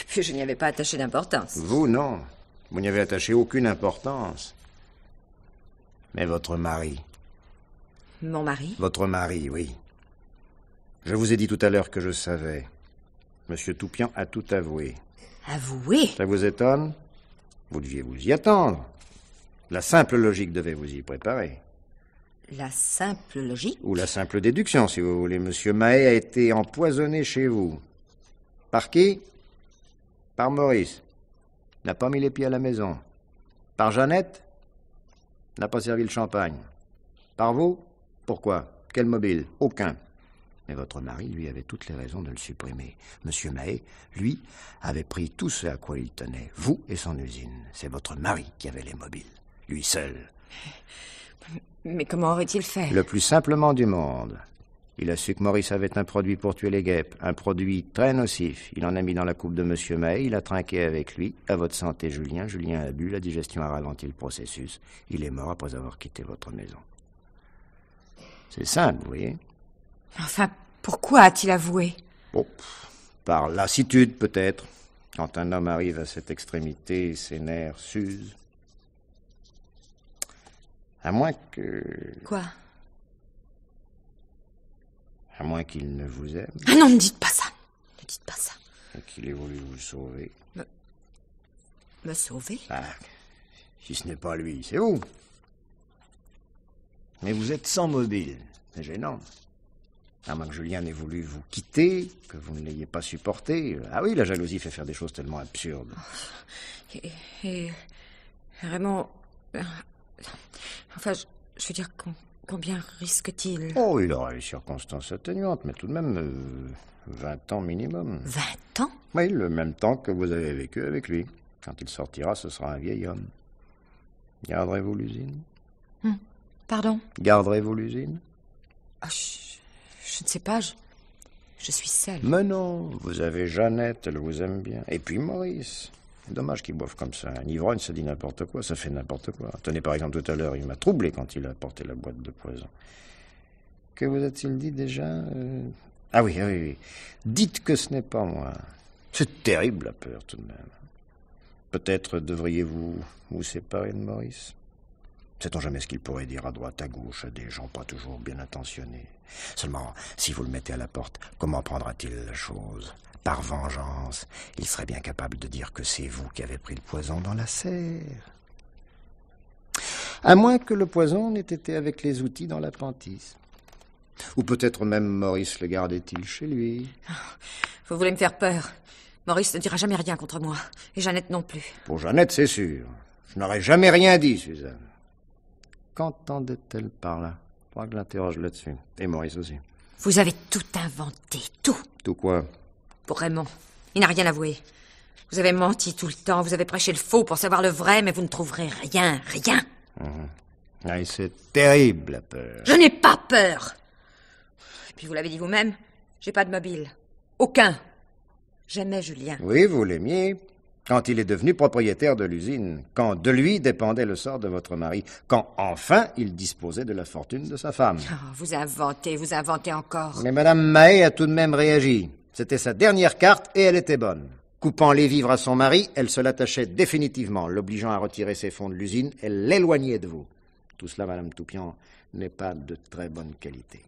Puis je n'y avais pas attaché d'importance. Vous, non. Vous n'y avez attaché aucune importance. Mais votre mari. Mon mari Votre mari, oui. Je vous ai dit tout à l'heure que je savais. M. Toupian a tout avoué. Avoué Ça vous étonne Vous deviez vous y attendre. La simple logique devait vous y préparer. La simple logique Ou la simple déduction, si vous voulez. Monsieur Mahé a été empoisonné chez vous. Par qui Par Maurice. N'a pas mis les pieds à la maison. Par Jeannette N'a pas servi le champagne. Par vous Pourquoi Quel mobile Aucun votre mari, lui, avait toutes les raisons de le supprimer. Monsieur Mahé, lui, avait pris tout ce à quoi il tenait, vous et son usine. C'est votre mari qui avait les mobiles, lui seul. Mais comment aurait-il fait Le plus simplement du monde. Il a su que Maurice avait un produit pour tuer les guêpes, un produit très nocif. Il en a mis dans la coupe de Monsieur Mahé, il a trinqué avec lui. À votre santé, Julien. Julien a bu, la digestion a ralenti le processus. Il est mort après avoir quitté votre maison. C'est simple, vous voyez Enfin, pourquoi a-t-il avoué par lassitude peut-être. Quand un homme arrive à cette extrémité, ses nerfs s'usent. À moins que... Quoi À moins qu'il ne vous aime. Ah non, ne dites pas ça. Ne dites pas ça. qu'il ait voulu vous sauver. Me, sauver ah, Si ce n'est pas lui, c'est vous. Mais vous êtes sans mobile. C'est gênant. À moins que Julien n'ait voulu vous quitter, que vous ne l'ayez pas supporté. Ah oui, la jalousie fait faire des choses tellement absurdes. Oh, et, vraiment. Euh, enfin, je, veux dire, combien risque-t-il Oh, il aura les circonstances atténuantes, mais tout de même 20 euh, ans minimum. 20 ans Oui, le même temps que vous avez vécu avec lui. Quand il sortira, ce sera un vieil homme. Garderez-vous l'usine hum, Pardon Garderez-vous l'usine ah, je ne sais pas, je, suis seule. Mais non, vous avez Jeannette, elle vous aime bien. Et puis Maurice. Dommage qu'il boive comme ça. Un ivrogne, ça dit n'importe quoi, ça fait n'importe quoi. Tenez, par exemple, tout à l'heure, il m'a troublé quand il a apporté la boîte de poison. Que vous a-t-il dit déjà euh? Ah oui, ah oui, oui. Dites que ce n'est pas moi. C'est terrible la peur tout de même. Peut-être devriez-vous vous séparer de Maurice Sait-on jamais ce qu'il pourrait dire à droite, à gauche, à des gens pas toujours bien intentionnés Seulement, si vous le mettez à la porte, comment prendra-t-il la chose Par vengeance, il serait bien capable de dire que c'est vous qui avez pris le poison dans la serre. À moins que le poison n'ait été avec les outils dans l'apprentissage. Ou peut-être même Maurice le gardait-il chez lui. Oh, vous voulez me faire peur. Maurice ne dira jamais rien contre moi. Et Jeannette non plus. Pour Jeannette, c'est sûr. Je n'aurais jamais rien dit, Suzanne. Qu'entendait-elle par là crois que l'interroge là-dessus. Et Maurice aussi. Vous avez tout inventé, tout. Tout quoi Pour Raymond. Il n'a rien avoué. Vous avez menti tout le temps, vous avez prêché le faux pour savoir le vrai, mais vous ne trouverez rien, rien. Ah, c'est terrible, la peur. Je n'ai pas peur. Et puis vous l'avez dit vous-même, j'ai pas de mobile. Aucun. Jamais, Julien. Oui, vous l'aimiez quand il est devenu propriétaire de l'usine, quand de lui dépendait le sort de votre mari, quand enfin il disposait de la fortune de sa femme. Ah, vous inventez, vous inventez encore. Mais Madame Mahé a tout de même réagi. C'était sa dernière carte et elle était bonne. Coupant les vivres à son mari, elle se l'attachait définitivement, l'obligeant à retirer ses fonds de l'usine, elle l'éloignait de vous. Tout cela, Madame Toupian, n'est pas de très bonne qualité.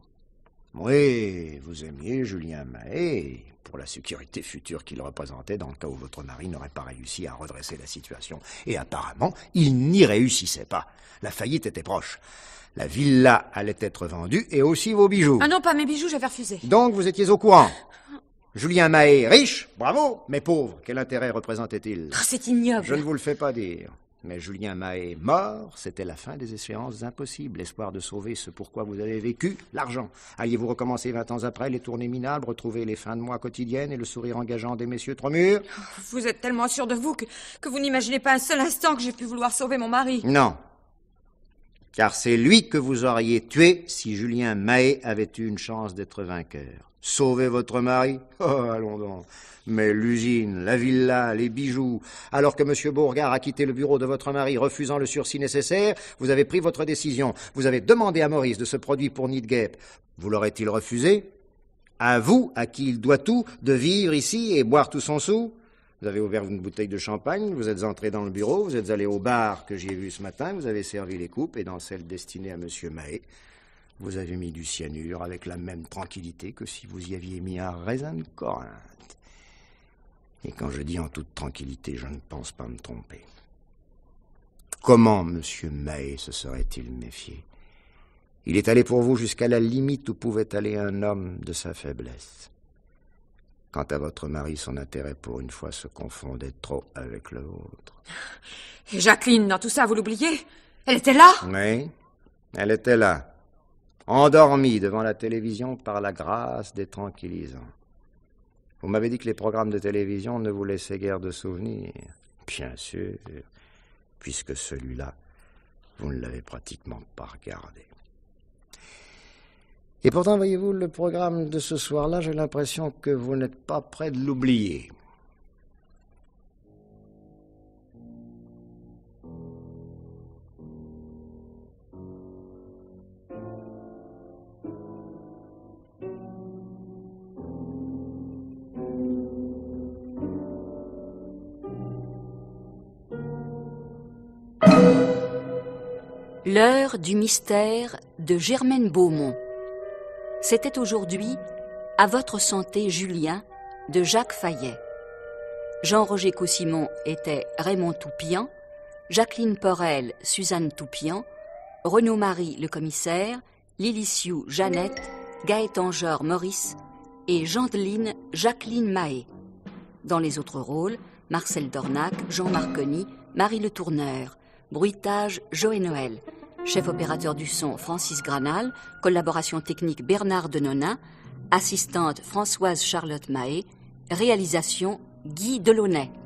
Oui, vous aimiez Julien Mahé pour la sécurité future qu'il représentait dans le cas où votre mari n'aurait pas réussi à redresser la situation. Et apparemment, il n'y réussissait pas. La faillite était proche. La villa allait être vendue et aussi vos bijoux. Ah non, pas mes bijoux, j'avais refusé. Donc vous étiez au courant. Julien Mahé, riche, bravo, mais pauvre, quel intérêt représentait-il ah, C'est ignoble. Je ne vous le fais pas dire. Mais Julien Mahé mort, c'était la fin des espérances impossibles, l'espoir de sauver ce pourquoi vous avez vécu, l'argent. Alliez-vous recommencer vingt ans après les tournées minables, retrouver les fins de mois quotidiennes et le sourire engageant des messieurs mûrs Vous êtes tellement sûr de vous que, que vous n'imaginez pas un seul instant que j'ai pu vouloir sauver mon mari. Non. Car c'est lui que vous auriez tué si Julien Mahé avait eu une chance d'être vainqueur. Sauver votre mari Oh, allons donc. Mais l'usine, la villa, les bijoux. Alors que M. Bourgard a quitté le bureau de votre mari refusant le sursis nécessaire, vous avez pris votre décision. Vous avez demandé à Maurice de se produire pour Nidgep. Vous l'aurait-il refusé À vous, à qui il doit tout, de vivre ici et boire tout son sou vous avez ouvert une bouteille de champagne, vous êtes entré dans le bureau, vous êtes allé au bar que j'ai vu ce matin, vous avez servi les coupes et dans celle destinée à M. Mahé, vous avez mis du cyanure avec la même tranquillité que si vous y aviez mis un raisin de Corinthe. Et quand je dis en toute tranquillité, je ne pense pas me tromper. Comment M. May se serait-il méfié Il est allé pour vous jusqu'à la limite où pouvait aller un homme de sa faiblesse. Quant à votre mari, son intérêt pour une fois se confondait trop avec le vôtre. Et Jacqueline, dans tout ça, vous l'oubliez Elle était là Oui, elle était là endormi devant la télévision par la grâce des tranquillisants. Vous m'avez dit que les programmes de télévision ne vous laissaient guère de souvenirs. Bien sûr, puisque celui-là, vous ne l'avez pratiquement pas regardé. Et pourtant, voyez-vous, le programme de ce soir-là, j'ai l'impression que vous n'êtes pas près de l'oublier. L'heure du mystère de Germaine Beaumont. C'était aujourd'hui À votre santé, Julien, de Jacques Fayet. Jean-Roger Cossimon était Raymond Toupian, Jacqueline Porel, Suzanne Toupian, Renaud Marie le commissaire, Lili Sioux, Jeannette, Gaëtan Maurice et Gendeline Jacqueline Mahé. Dans les autres rôles, Marcel Dornac, Jean Marconi, Marie Le Tourneur, Bruitage, Joël Noël. Chef opérateur du son Francis Granal, collaboration technique Bernard Denonin, assistante Françoise Charlotte Mahé, réalisation Guy Delaunay.